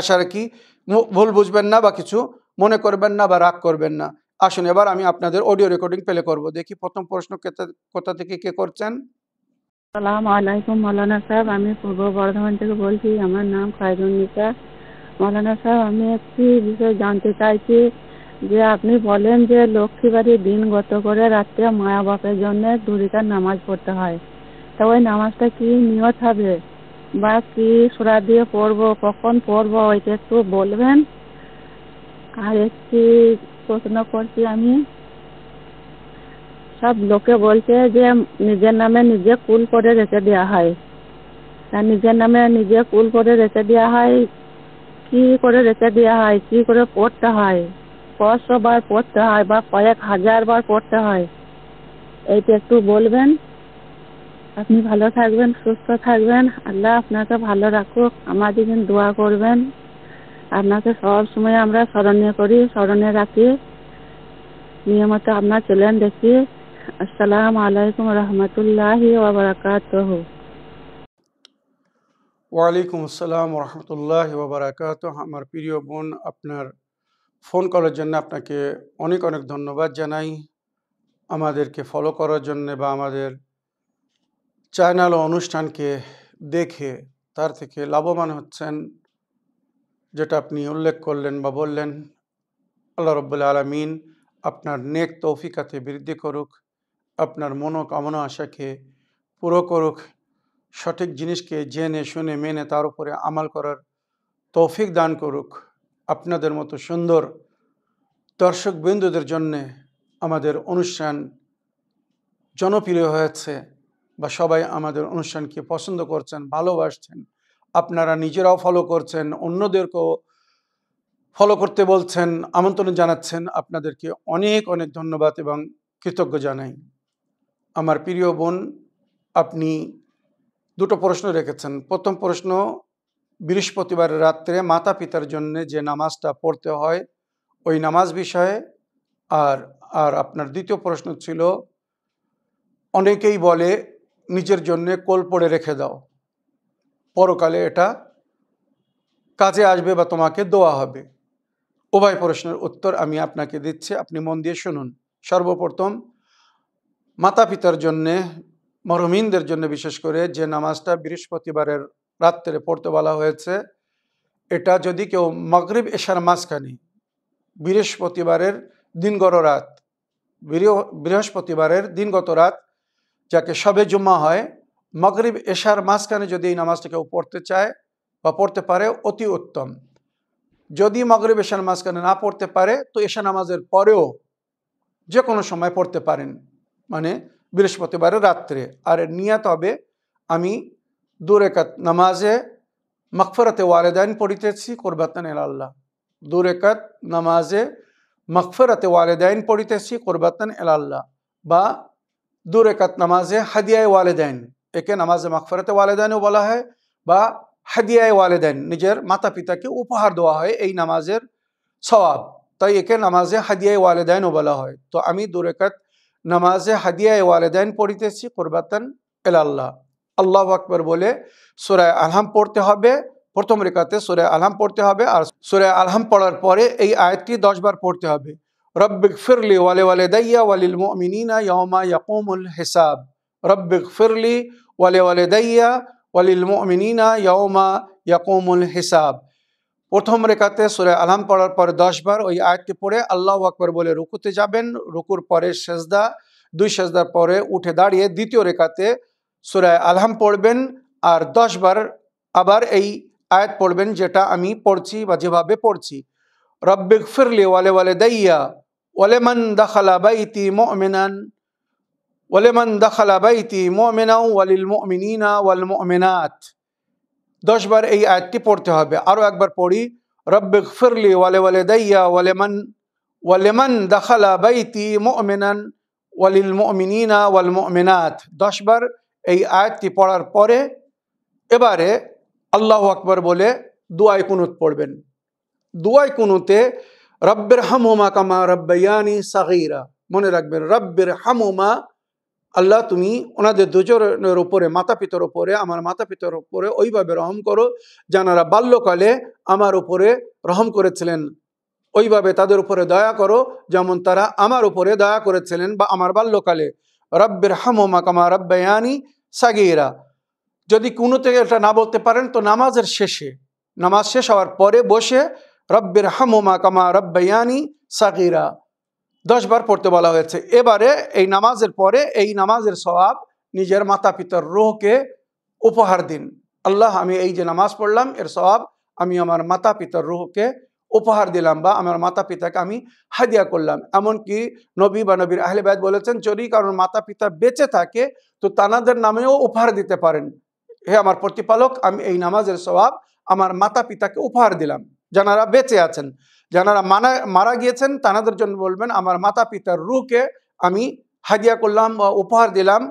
আশা রাখি ভুল বুঝবেন না বা কিছু মনে করবেন না বা রাগ করবেন না আসুন এবার আমি আপনাদের অডিও রেকর্ডিং প্লে করব দেখি প্রথম প্রশ্ন কোথা থেকে কে করছেন সালাম আলাইকুম মৌলানা সাহেব আমি পূর্ব বর্ধমান থেকে বলছি আমার নাম খায়দুল নিসা মৌলানা সাহেব আমি একটি বিষয় জানতে চাইছি যে আপনি বলেন যে লক্ষ্মী বাড়ির দিন গত করে রাত্রে মায়া বাপের জন্য দুরিকার নামাজ পড়তে হয় তা ওই নামাজটা কি নিয়ত হবে বা কি সুরা দিয়ে পড়বো কখন পড়বো ওইটা একটু বলবেন আর একটি প্রশ্ন করছি আমি সব লোকে বলছে যে নিজের নামে নিজে কুল করে রেখে দেওয়া হয় তা নিজের নামে নিজে কুল করে রেখে দেওয়া হয় কি করে রেখে দেওয়া হয় কি করে পড়তে হয় কষ্ট বার পড়তে হয় বা কয়েক হাজার বার পড়তে হয় এইটা একটু বলবেন আপনি ভালো থাকবেন সুস্থ থাকবেন আল্লাহ আপনাকে ভালো রাখুক আমাদের দোয়া করবেন আপনাকে সব সময় আমরা স্মরণীয় করি স্মরণে রাখি নিয়মিত আপনার চলেন দেখি আসসালাম আলাইকুম রহমতুল্লাহ ওবরাকাত ওয়ালাইকুম আসসালাম রহমতুল্লাহ ওবরাকাত আমার প্রিয় বোন আপনার ফোন করার জন্য আপনাকে অনেক অনেক ধন্যবাদ জানাই আমাদেরকে ফলো করার জন্য বা আমাদের চ্যানেল অনুষ্ঠানকে দেখে তার থেকে লাভবান হচ্ছেন যেটা আপনি উল্লেখ করলেন বা বললেন আল্লাহ রব্বুল্লা আলমিন আপনার নেক তৌফিকাতে বৃদ্ধি করুক আপনার মনোকামনা আশাকে পুরো করুক সঠিক জিনিসকে জেনে শুনে মেনে তার উপরে আমাল করার তৌফিক দান করুক আপনাদের মতো সুন্দর দর্শক বিন্দুদের জন্যে আমাদের অনুষ্ঠান জনপ্রিয় হয়েছে বা সবাই আমাদের অনুষ্ঠানকে পছন্দ করছেন ভালোবাসছেন আপনারা নিজেরাও ফলো করছেন অন্যদেরকেও ফলো করতে বলছেন আমন্ত্রণ জানাচ্ছেন আপনাদেরকে অনেক অনেক ধন্যবাদ এবং কৃতজ্ঞ জানাই আমার প্রিয় বোন আপনি দুটো প্রশ্ন রেখেছেন প্রথম প্রশ্ন বৃহস্পতিবার রাত্রে মাতা পিতার জন্যে যে নামাজটা পড়তে হয় ওই নামাজ বিষয়ে আর আর আপনার দ্বিতীয় প্রশ্ন ছিল অনেকেই বলে নিজের জন্য কোল পড়ে রেখে দাও পরকালে এটা কাজে আসবে বা তোমাকে দোয়া হবে উভয় প্রশ্নের উত্তর আমি আপনাকে দিচ্ছি আপনি মন দিয়ে শুনুন সর্বপ্রথম মাতা পিতার জন্যে মরমিনদের জন্য বিশেষ করে যে নামাজটা বৃহস্পতিবারের রাত্রে পড়তে বলা হয়েছে এটা যদি কেউ মগরিব এশার মাঝখানি বৃহস্পতিবারের দিনগত রাত বৃহস্পতিবারের দিনগত রাত যাকে সবে জুম্মা হয় মগরিব এশার মাঝখানে যদি এই নামাজটা কেউ পড়তে চায় বা পড়তে পারে অতি উত্তম যদি মগরিব এশার মাঝখানে না পড়তে পারে তো এশা নামাজের পরেও যে কোনো সময় পড়তে পারেন মানে বৃহস্পতিবারের রাত্রে আর নিয়াত হবে আমি দুরেকাত নামাজে মকফরতে ওয়ালেদাইন পড়িতেছি কোরবাতন এল আল্লাহ দুরেকাত নামাজে মকফরতে ওয়ালেদাইন পড়িতেছি কোরবাতন এল আল্লাহ বা দুরেকাত নামাজে হাদিয়ায় ওয়ালেদাইন একে নামাজে মকফরতে ওয়ালেদাইনও বলা হয় বা হাদিয়ায় ওয়ালেদাইন নিজের মাতা পিতাকে উপহার দেওয়া হয় এই নামাজের স্বভাব তাই একে নামাজে হাদিয়ায় ওয়ালেদাইনও বলা হয় তো আমি দুরেকাত নামাজে হাদিয়ায় ওয়ালেদাইন পড়িতেছি কোরবাতন এল আল্লাহ আল্লাহু আকবার বলে সূরা আলহাম পড়তে হবে প্রথম রিকাতে সূরা আলহাম পড়তে হবে আর সূরা আলহাম পড়ার পরে এই আয়াতটি 10 বার পড়তে হবে রব্বিগফিরলি ওয়া লিওয়ালিদাইয়া ওয়াল মুমিনিনা ইয়াওমা ইকুমুল হিসাব রব্বিগফিরলি ওয়া লিওয়ালিদাইয়া ওয়াল মুমিনিনা ইয়াওমা ইকুমুল হিসাব প্রথম রিকাতে সূরা আলহাম পড়ার পর 10 বার ওই আয়াতটি পড়ে আল্লাহু আকবার বলে রুকুতে যাবেন রুকুর পরে সিজদা দুই সিজদা পরে উঠে দাঁড়িয়ে দ্বিতীয় রিকাতে সুরায় আলহাম পড়বেন আর দশবার আবার এই আয়াত পড়বেন যেটা আমি পড়ছি বা যেভাবে পড়ছি রব্বিক ফিরলি ওয়ালে ওয়ালে দাইয়া ওলেমান দাখালা বাইতি মোমেনান ওলেমান দাখালা বাইতি মোমেনাউ ওয়ালিল মোমিনা ওয়াল মোমেনাত দশবার এই আয়াতটি পড়তে হবে আরও একবার পড়ি রব্বিক ফিরলি ওয়ালে ওয়ালে দাইয়া ওলেমান ওয়ালেমান দাখালা বাইতি মোমেনান ওয়ালিল মোমিনা ওয়াল মোমেনাত দশবার এই আয়াতটি পড়ার পরে এবারে আল্লাহ আকবর বলে দুয়াই কুনুত পড়বেন দুয়াই কুনুতে রব্বের হামোমা কামা রব্বাইয়ানি সাহিরা মনে রাখবেন রব্বের হামোমা আল্লাহ তুমি ওনাদের দুজনের ওপরে মাতা পিতার ওপরে আমার মাতা পিতার ওপরে ওইভাবে রহম করো যারা বাল্যকালে আমার ওপরে রহম করেছিলেন ওইভাবে তাদের উপরে দয়া করো যেমন তারা আমার উপরে দয়া করেছিলেন বা আমার বাল্যকালে রব্বের হামোমা কামা রব্বায়ানি সাগিরা যদি কোনো থেকে এটা না বলতে পারেন তো নামাজের শেষে নামাজ শেষ হওয়ার পরে বসে রব্বের হামোমা কামা রব্বাইয়ানি সাকিরা দশবার পড়তে বলা হয়েছে এবারে এই নামাজের পরে এই নামাজের স্বভাব নিজের মাতা পিতার রোহকে উপহার দিন আল্লাহ আমি এই যে নামাজ পড়লাম এর স্বভাব আমি আমার মাতা পিতার রোহকে উপহার দিলাম বা আমার মাতা পিতাকে আমি হাদিয়া করলাম এমনকি নবী বা নবীর আহলেবাদ বলেছেন যদি কারণ মাতা পিতা বেঁচে থাকে তো তানাদের নামেও উপহার দিতে পারেন হে আমার প্রতিপালক আমি এই নামাজের স্বভাব আমার মাতা পিতাকে উপহার দিলাম যারা বেঁচে আছেন যারা মারা গিয়েছেন তানাদের জন্য বলবেন আমার মাতা পিতার রুকে আমি হাদিয়া করলাম বা উপহার দিলাম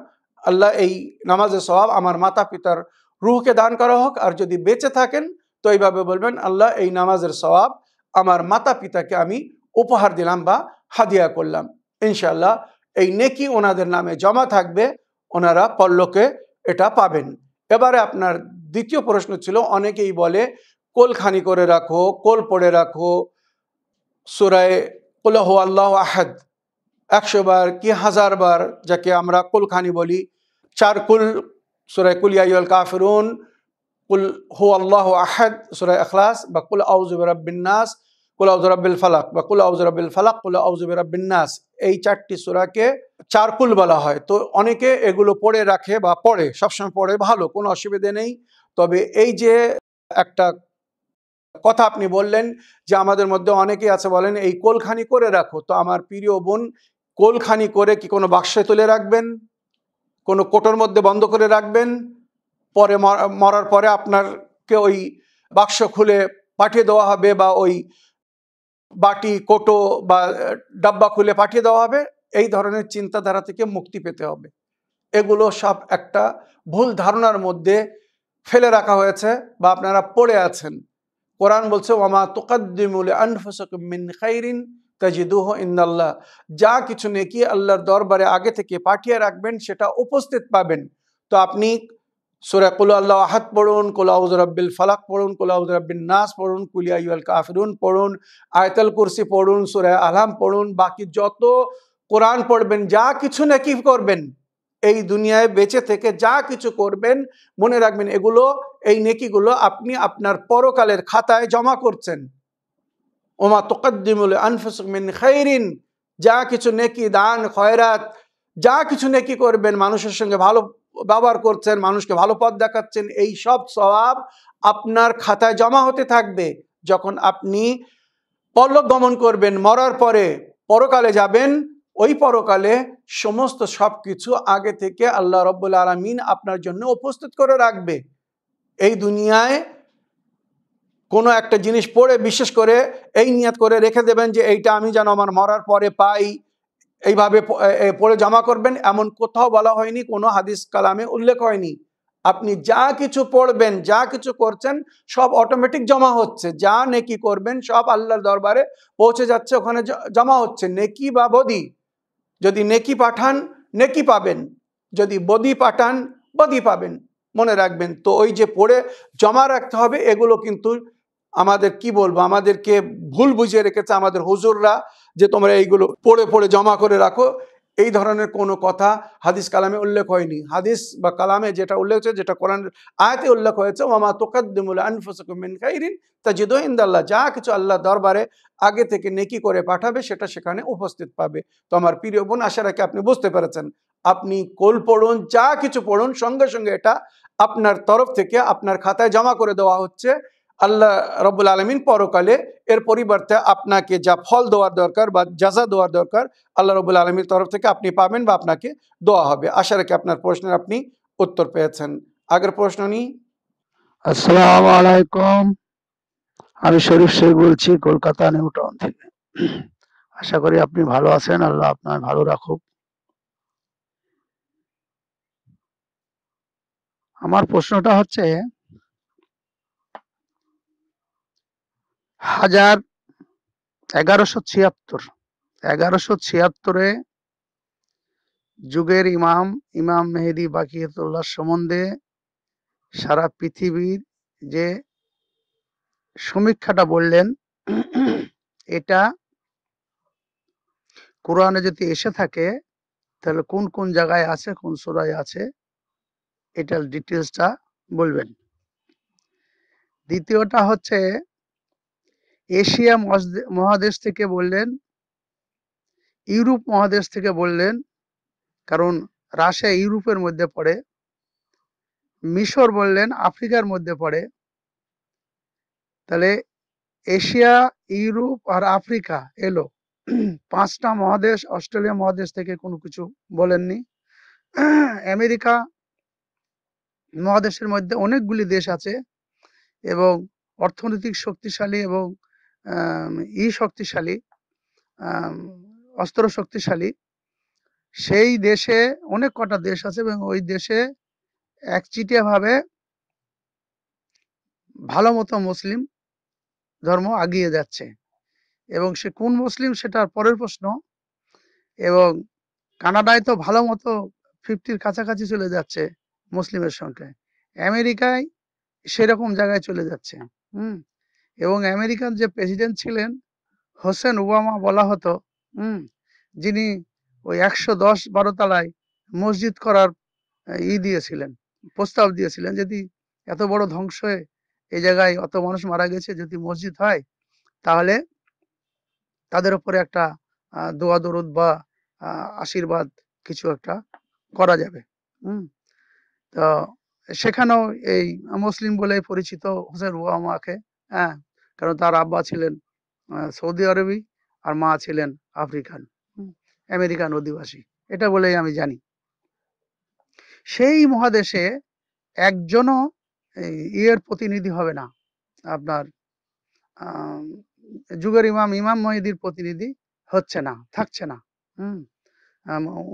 আল্লাহ এই নামাজের স্বভাব আমার মাতা পিতার রুহকে দান করা হোক আর যদি বেঁচে থাকেন তো এইভাবে বলবেন আল্লাহ এই নামাজের স্বভাব আমার মাতা পিতাকে আমি উপহার দিলাম বা হাদিয়া করলাম ইনশাল্লাহ এই নেকি ওনাদের নামে জমা থাকবে ওনারা পল্লকে এটা পাবেন এবারে আপনার দ্বিতীয় প্রশ্ন ছিল অনেকেই বলে কোলখানি করে রাখো কোল পড়ে রাখো সুরায় কোলহ আল্লাহ আহাদ একশো বার কি হাজার বার যাকে আমরা কোলখানি বলি চার কুল সুরায় কুলিয়াইল কাফরুন কুল হু আল্লাহ আহেদ সুরায় আখলাস বা কুল আউজুবরাবিন্নাস কুল আউজরাবিল ফালাক বা কুল আউজরাবিল ফালাক কুল নাস এই চারটি সুরাকে চারকুল বলা হয় তো অনেকে এগুলো পড়ে রাখে বা পড়ে সবসময় পড়ে ভালো কোনো অসুবিধে নেই তবে এই যে একটা কথা আপনি বললেন যে আমাদের মধ্যে অনেকেই আছে বলেন এই কোলখানি করে রাখো তো আমার প্রিয় বোন কোলখানি করে কি কোনো বাক্সে তুলে রাখবেন কোনো কোটোর মধ্যে বন্ধ করে রাখবেন পরে মরার পরে আপনারকে ওই বাক্স খুলে পাঠিয়ে দেওয়া হবে বা ওই বাটি কোটো বা ডাব্বা খুলে পাঠিয়ে দেওয়া হবে এই ধরনের চিন্তাধারা থেকে মুক্তি পেতে হবে এগুলো সব একটা ভুল ধারণার মধ্যে ফেলে রাখা হয়েছে বা আপনারা পড়ে আছেন কোরআন বলছে ওমা তোকাদ্দিমুল মিন খাইরিন তাজিদুহ ইন্দাল্লাহ যা কিছু নেকি আল্লাহর দরবারে আগে থেকে পাঠিয়ে রাখবেন সেটা উপস্থিত পাবেন তো আপনি সুরা কুল আল্লাহ আহাদ পড়ুন কোলাউজ রব্বিল ফালাক পড়ুন কোলাউজ রব্বিল নাস পড়ুন কুলিয়া ইউল কাফিরুন পড়ুন আয়তাল কুরসি পড়ুন সুরা আলহাম পড়ুন বাকি যত কোরআন পড়বেন যা কিছু নাকি করবেন এই দুনিয়ায় বেঁচে থেকে যা কিছু করবেন মনে রাখবেন এগুলো এই নেকিগুলো আপনি আপনার পরকালের খাতায় জমা করছেন ওমা তোকদ্দিমুল আনফসমিন খাইরিন যা কিছু নেকি দান খয়রাত যা কিছু নেকি করবেন মানুষের সঙ্গে ভালো ব্যবহার করছেন মানুষকে ভালো পথ দেখাচ্ছেন এই সব স্বভাব আপনার খাতায় জমা হতে থাকবে যখন আপনি পল্লব গমন করবেন মরার পরে পরকালে যাবেন ওই পরকালে সমস্ত সব কিছু আগে থেকে আল্লাহ রব্বুল আলমিন আপনার জন্য উপস্থিত করে রাখবে এই দুনিয়ায় কোনো একটা জিনিস পড়ে বিশেষ করে এই নিয়াত করে রেখে দেবেন যে এইটা আমি যেন আমার মরার পরে পাই এইভাবে পড়ে জমা করবেন এমন কোথাও বলা হয়নি কোনো হাদিস কালামে উল্লেখ হয়নি আপনি যা কিছু পড়বেন যা কিছু করছেন সব অটোমেটিক জমা হচ্ছে যা নেকি করবেন সব আল্লাহর দরবারে পৌঁছে যাচ্ছে ওখানে জমা হচ্ছে নেকি বা বদি যদি নেকি পাঠান নেকি পাবেন যদি বদি পাঠান বদি পাবেন মনে রাখবেন তো ওই যে পড়ে জমা রাখতে হবে এগুলো কিন্তু আমাদের কি বলবো আমাদেরকে ভুল বুঝিয়ে রেখেছে আমাদের হুজুররা যে তোমরা এইগুলো পড়ে পড়ে জমা করে রাখো এই ধরনের কোনো কথা হাদিস কালামে উল্লেখ হয়নি হাদিস বা কালামে যেটা উল্লেখ হয়েছে যেটা কোরআন আয়াতে উল্লেখ হয়েছে ওমা তোকাদ্দিমুল আনফুসকুমিন তা জিদো আল্লাহ যা কিছু আল্লাহ দরবারে আগে থেকে নেকি করে পাঠাবে সেটা সেখানে উপস্থিত পাবে তো আমার প্রিয় বোন আশা রাখি আপনি বুঝতে পেরেছেন আপনি কোল পড়ুন যা কিছু পড়ুন সঙ্গে সঙ্গে এটা আপনার তরফ থেকে আপনার খাতায় জমা করে দেওয়া হচ্ছে আল্লাহ রবুল আলমিন পরকালে এর পরিবর্তে আপনাকে যা ফল দেওয়ার দরকার বা যাজা দেওয়ার দরকার আল্লাহ রবুল আলমীর তরফ থেকে আপনি পাবেন বা আপনাকে দেওয়া হবে আশা রেখে আপনার প্রশ্নের আপনি উত্তর পেয়েছেন আগের প্রশ্ন নি আসসালাম আলাইকুম আমি শরীফ শেখ বলছি কলকাতা নিউ টাউন থেকে আশা করি আপনি ভালো আছেন আল্লাহ আপনার ভালো রাখুক আমার প্রশ্নটা হচ্ছে হাজার এগারোশো ছিয়াত্তর এগারোশো ছিয়াত্তরে যুগের ইমাম ইমাম মেহেদি বাকিয়তুল্লাহ সম্বন্ধে সারা পৃথিবীর যে সমীক্ষাটা বললেন এটা কোরআনে যদি এসে থাকে তাহলে কোন কোন জায়গায় আছে কোন সুরায় আছে এটার ডিটেলসটা বলবেন দ্বিতীয়টা হচ্ছে এশিয়া মহাদেশ থেকে বললেন ইউরোপ মহাদেশ থেকে বললেন কারণ রাশিয়া ইউরোপের মধ্যে পড়ে মিশর বললেন আফ্রিকার মধ্যে পড়ে তাহলে এশিয়া ইউরোপ আর আফ্রিকা এলো পাঁচটা মহাদেশ অস্ট্রেলিয়া মহাদেশ থেকে কোনো কিছু বলেননি আমেরিকা মহাদেশের মধ্যে অনেকগুলি দেশ আছে এবং অর্থনৈতিক শক্তিশালী এবং ই শক্তিশালী অস্ত্র শক্তিশালী সেই দেশে অনেক কটা দেশ আছে এবং ওই দেশে একচিটিয়াভাবে ভালো মতো মুসলিম ধর্ম আগিয়ে যাচ্ছে এবং সে কোন মুসলিম সেটার পরের প্রশ্ন এবং কানাডায় তো ভালো মতো ফিফটির কাছাকাছি চলে যাচ্ছে মুসলিমের সংখ্যায় আমেরিকায় সেরকম জায়গায় চলে যাচ্ছে হুম এবং আমেরিকান যে প্রেসিডেন্ট ছিলেন হোসেন ওবামা বলা হতো হুম যিনি ওই একশো দশ বারো তলায় মসজিদ করার ই দিয়েছিলেন প্রস্তাব দিয়েছিলেন যদি এত বড় ধ্বংস হয়ে এই জায়গায় অত মানুষ মারা গেছে যদি মসজিদ হয় তাহলে তাদের উপরে একটা দোয়া দরুদ বা আশীর্বাদ কিছু একটা করা যাবে হুম তো সেখানেও এই মুসলিম বলে পরিচিত হোসেন ওবামাকে হ্যাঁ কারণ তার আব্বা ছিলেন সৌদি আরবি আর মা ছিলেন আফ্রিকান আমেরিকান অধিবাসী এটা বলেই আমি জানি সেই মহাদেশে একজনও ইয়ের প্রতিনিধি হবে না আপনার যুগের ইমাম ইমাম মহিদির প্রতিনিধি হচ্ছে না থাকছে না হুম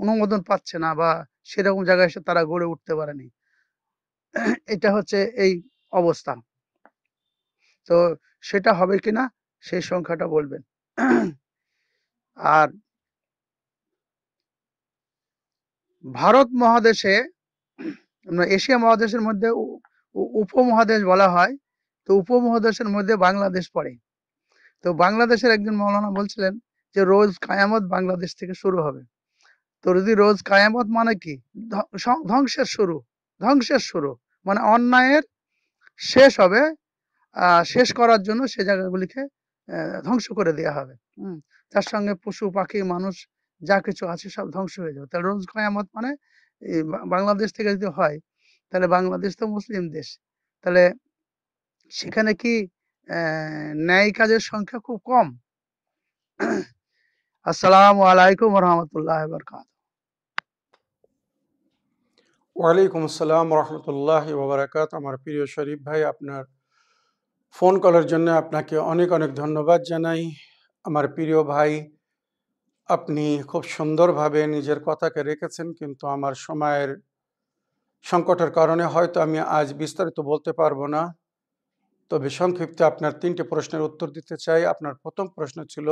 অনুমোদন পাচ্ছে না বা সেরকম জায়গায় এসে তারা গড়ে উঠতে পারেনি এটা হচ্ছে এই অবস্থা তো সেটা হবে কিনা সেই সংখ্যাটা বলবেন আর ভারত মহাদেশে এশিয়া মহাদেশের মধ্যে উপমহাদেশ বলা হয় তো উপমহাদেশের মধ্যে বাংলাদেশ পড়ে তো বাংলাদেশের একজন মৌলানা বলছিলেন যে রোজ কায়ামত বাংলাদেশ থেকে শুরু হবে তো যদি রোজ কায়ামত মানে কি ধ্বংসের শুরু ধ্বংসের শুরু মানে অন্যায়ের শেষ হবে শেষ করার জন্য সে জায়গাগুলিকে ধ্বংস করে দেওয়া হবে হম তার সঙ্গে পশু পাখি মানুষ যা কিছু আছে সব ধ্বংস হয়ে যাবে তাহলে রোজ কয়ামত মানে বাংলাদেশ থেকে যদি হয় তাহলে বাংলাদেশ তো মুসলিম দেশ তাহলে সেখানে কি ন্যায় কাজের সংখ্যা খুব কম আসসালাম আলাইকুম রহমতুল্লাহ বরকাত ওয়ালাইকুম আসসালাম রহমতুল্লাহ আমার প্রিয় শরীফ ভাই আপনার ফোন কলের জন্য আপনাকে অনেক অনেক ধন্যবাদ জানাই আমার প্রিয় ভাই আপনি খুব সুন্দরভাবে নিজের কথাকে রেখেছেন কিন্তু আমার সময়ের সংকটের কারণে হয়তো আমি আজ বিস্তারিত বলতে পারবো না তবে সংক্ষিপ্তে আপনার তিনটি প্রশ্নের উত্তর দিতে চাই আপনার প্রথম প্রশ্ন ছিল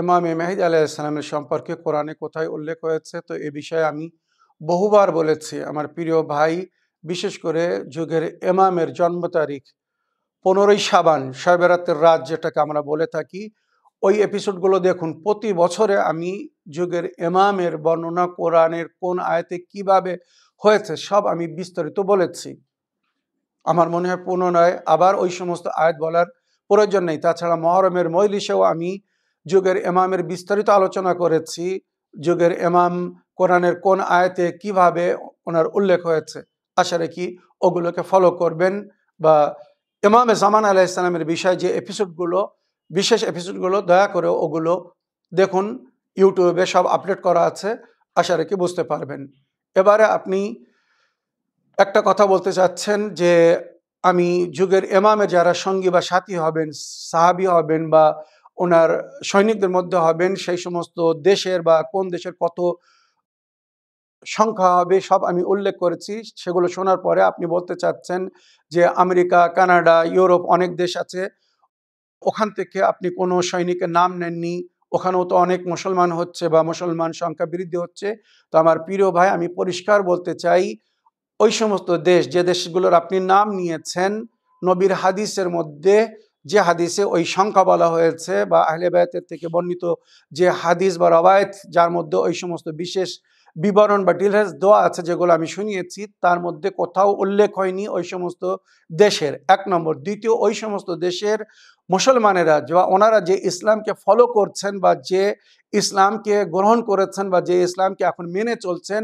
এমামে মেহিদ আলাহ ইসলামের সম্পর্কে কোরআনে কোথায় উল্লেখ হয়েছে তো এ বিষয়ে আমি বহুবার বলেছি আমার প্রিয় ভাই বিশেষ করে যুগের এমামের জন্ম তারিখ পনেরোই সাবান সাবেরাতের রাত যেটাকে আমরা বলে থাকি ওই এপিসোডগুলো দেখুন প্রতি বছরে আমি যুগের এমামের বর্ণনা কোরআনের কোন আয়তে কিভাবে হয়েছে সব আমি বিস্তারিত বলেছি আমার মনে হয় পুনরায় আবার ওই সমস্ত আয়াত বলার প্রয়োজন নেই তাছাড়া মহরমের মহিলিশেও আমি যুগের এমামের বিস্তারিত আলোচনা করেছি যুগের এমাম কোরআনের কোন আয়তে কিভাবে ওনার উল্লেখ হয়েছে আশা রাখি ওগুলোকে ফলো করবেন বা ইমামে জামান আলাহ ইসলামের বিষয়ে যে এপিসোডগুলো বিশেষ এপিসোডগুলো দয়া করে ওগুলো দেখুন ইউটিউবে সব আপডেট করা আছে আশা রেখে বুঝতে পারবেন এবারে আপনি একটা কথা বলতে চাচ্ছেন যে আমি যুগের এমামে যারা সঙ্গী বা সাথী হবেন সাহাবি হবেন বা ওনার সৈনিকদের মধ্যে হবেন সেই সমস্ত দেশের বা কোন দেশের কত সংখ্যা হবে সব আমি উল্লেখ করেছি সেগুলো শোনার পরে আপনি বলতে চাচ্ছেন যে আমেরিকা কানাডা ইউরোপ অনেক দেশ আছে ওখান থেকে আপনি কোনো সৈনিকের নাম নেননি ওখানেও তো অনেক মুসলমান হচ্ছে বা মুসলমান সংখ্যা বৃদ্ধি হচ্ছে তো আমার প্রিয় ভাই আমি পরিষ্কার বলতে চাই ওই সমস্ত দেশ যে দেশগুলোর আপনি নাম নিয়েছেন নবীর হাদিসের মধ্যে যে হাদিসে ওই সংখ্যা বলা হয়েছে বা আহলে বায়াতের থেকে বর্ণিত যে হাদিস বা রবায়ত যার মধ্যে ওই সমস্ত বিশেষ বিবরণ বা ডিলহেস দেওয়া আছে যেগুলো আমি শুনিয়েছি তার মধ্যে কোথাও উল্লেখ হয়নি ওই সমস্ত দেশের এক নম্বর দ্বিতীয় ওই সমস্ত দেশের মুসলমানেরা যে ওনারা যে ইসলামকে ফলো করছেন বা যে ইসলামকে গ্রহণ করেছেন বা যে ইসলামকে এখন মেনে চলছেন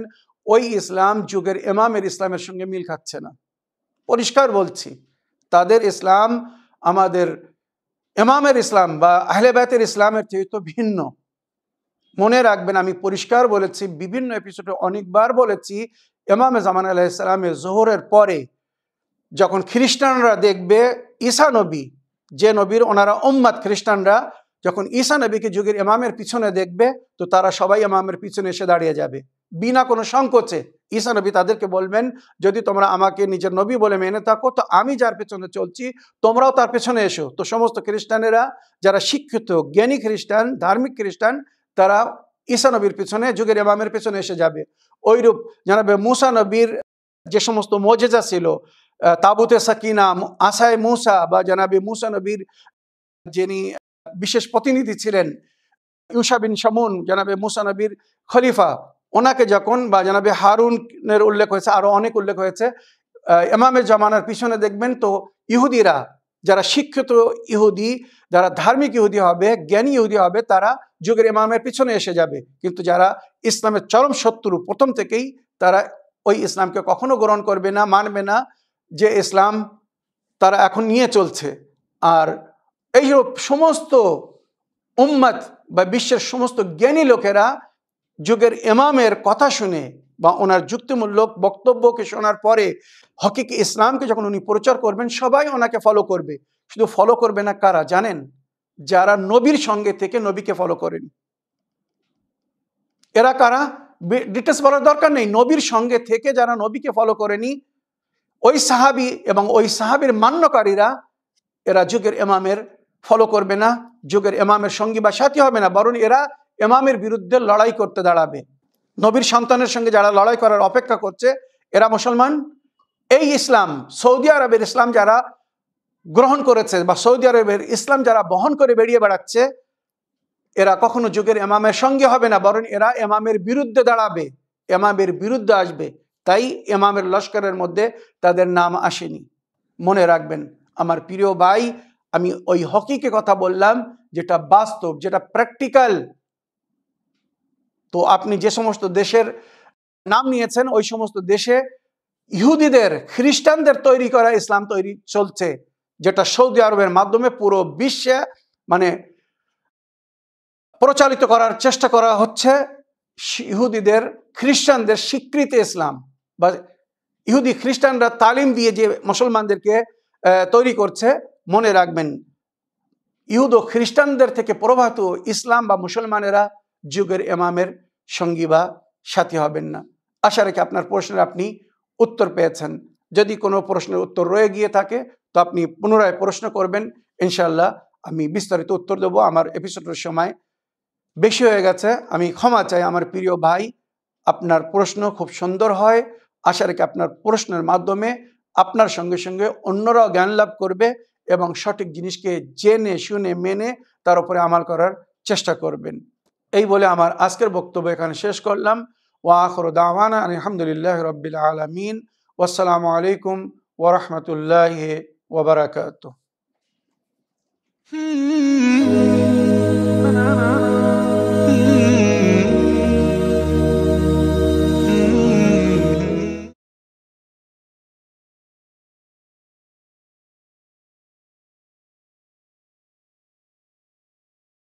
ওই ইসলাম যুগের ইমামের ইসলামের সঙ্গে মিল খাচ্ছে না পরিষ্কার বলছি তাদের ইসলাম আমাদের ইমামের ইসলাম বা আহলেবাতের ইসলামের চেয়ে তো ভিন্ন মনে রাখবেন আমি পরিষ্কার বলেছি বিভিন্ন এপিসোডে অনেকবার বলেছি এমামে জামান আলাহ ইসলামের জোহরের পরে যখন খ্রিস্টানরা দেখবে ঈশা নবী যে নবীর ওনারা ওম্মাদ খ্রিস্টানরা যখন ঈশা নবীকে যুগের এমামের পিছনে দেখবে তো তারা সবাই এমামের পিছনে এসে দাঁড়িয়ে যাবে বিনা কোনো সংকোচে ঈশা নবী তাদেরকে বলবেন যদি তোমরা আমাকে নিজের নবী বলে মেনে থাকো তো আমি যার পেছনে চলছি তোমরাও তার পেছনে এসো তো সমস্ত খ্রিস্টানেরা যারা শিক্ষিত জ্ঞানী খ্রিস্টান ধার্মিক খ্রিস্টান তারা ঈসা নবীর পিছনে যুগের ইমামের পেছনে এসে যাবে ওইরূপ জানাবে মূসা নবীর যে সমস্ত মজেজা ছিল তাবুতে সাকিনা আসায় মূসা বা জানাবে মূসা নবীর যিনি বিশেষ প্রতিনিধি ছিলেন ইউসা বিন শামুন জানাবে মূসা নবীর খলিফা ওনাকে যখন বা জানাবে হারুনের উল্লেখ হয়েছে আরও অনেক উল্লেখ হয়েছে এমামের জামানার পিছনে দেখবেন তো ইহুদিরা যারা শিক্ষিত ইহুদি যারা ধার্মিক ইহুদি হবে জ্ঞানী ইহুদি হবে তারা যুগের ইমামের পিছনে এসে যাবে কিন্তু যারা ইসলামের চরম শত্রু প্রথম থেকেই তারা ওই ইসলামকে কখনো গ্রহণ করবে না মানবে না যে ইসলাম তারা এখন নিয়ে চলছে আর এই সমস্ত উম্মত বা বিশ্বের সমস্ত জ্ঞানী লোকেরা যুগের ইমামের কথা শুনে বা ওনার যুক্তিমূলক বক্তব্যকে শোনার পরে হকিক ইসলামকে যখন উনি প্রচার করবেন সবাই ওনাকে ফলো করবে শুধু ফলো করবে না কারা জানেন যারা নবীর সঙ্গে থেকে নবীকে ফলো করেন এরা কারা ডিটেলস বলার দরকার নেই নবীর সঙ্গে থেকে যারা নবীকে ফলো করেনি ওই সাহাবি এবং ওই সাহাবির মান্যকারীরা এরা যুগের এমামের ফলো করবে না যুগের এমামের সঙ্গী বা সাথী হবে না বরং এরা এমামের বিরুদ্ধে লড়াই করতে দাঁড়াবে নবীর সন্তানের সঙ্গে যারা লড়াই করার অপেক্ষা করছে এরা মুসলমান এই ইসলাম সৌদি আরবের ইসলাম যারা গ্রহণ করেছে বা সৌদি আরবের ইসলাম যারা বহন করে বেরিয়ে বেড়াচ্ছে এরা কখনো যুগের এমামের সঙ্গে হবে না বরং এরা এমামের বিরুদ্ধে দাঁড়াবে এমামের বিরুদ্ধে আসবে তাই এমামের লস্করের মধ্যে তাদের নাম আসেনি মনে রাখবেন আমার প্রিয় ভাই আমি ওই হকিকে কথা বললাম যেটা বাস্তব যেটা প্র্যাকটিক্যাল তো আপনি যে সমস্ত দেশের নাম নিয়েছেন ওই সমস্ত দেশে ইহুদিদের খ্রিস্টানদের তৈরি করা ইসলাম তৈরি চলছে যেটা সৌদি আরবের মাধ্যমে পুরো বিশ্বে মানে প্রচারিত করার চেষ্টা করা হচ্ছে ইহুদিদের খ্রিস্টানদের স্বীকৃত ইসলাম বা ইহুদি খ্রিস্টানরা তালিম দিয়ে যে মুসলমানদেরকে তৈরি করছে মনে রাখবেন ইহুদ ও খ্রিস্টানদের থেকে প্রভাবিত ইসলাম বা মুসলমানেরা যুগের এমামের সঙ্গী বা সাথী হবেন না আশা রেখে আপনার প্রশ্নের আপনি উত্তর পেয়েছেন যদি কোনো প্রশ্নের উত্তর রয়ে গিয়ে থাকে তো আপনি পুনরায় প্রশ্ন করবেন ইনশাল্লাহ আমি বিস্তারিত উত্তর দেবো আমার এপিসোডের সময় বেশি হয়ে গেছে আমি ক্ষমা চাই আমার প্রিয় ভাই আপনার প্রশ্ন খুব সুন্দর হয় আশা রেখে আপনার প্রশ্নের মাধ্যমে আপনার সঙ্গে সঙ্গে অন্যরাও জ্ঞান লাভ করবে এবং সঠিক জিনিসকে জেনে শুনে মেনে তার উপরে আমাল করার চেষ্টা করবেন এই বলে আমার আজকের বক্তব্য এখানে শেষ করলাম ওয়াখর দাওয়ানা আলহামদুলিল্লাহ রবিল আলমিন ওসালামু আলাইকুম ওরহমতুল্লাহ ওবরাকাত Hmm.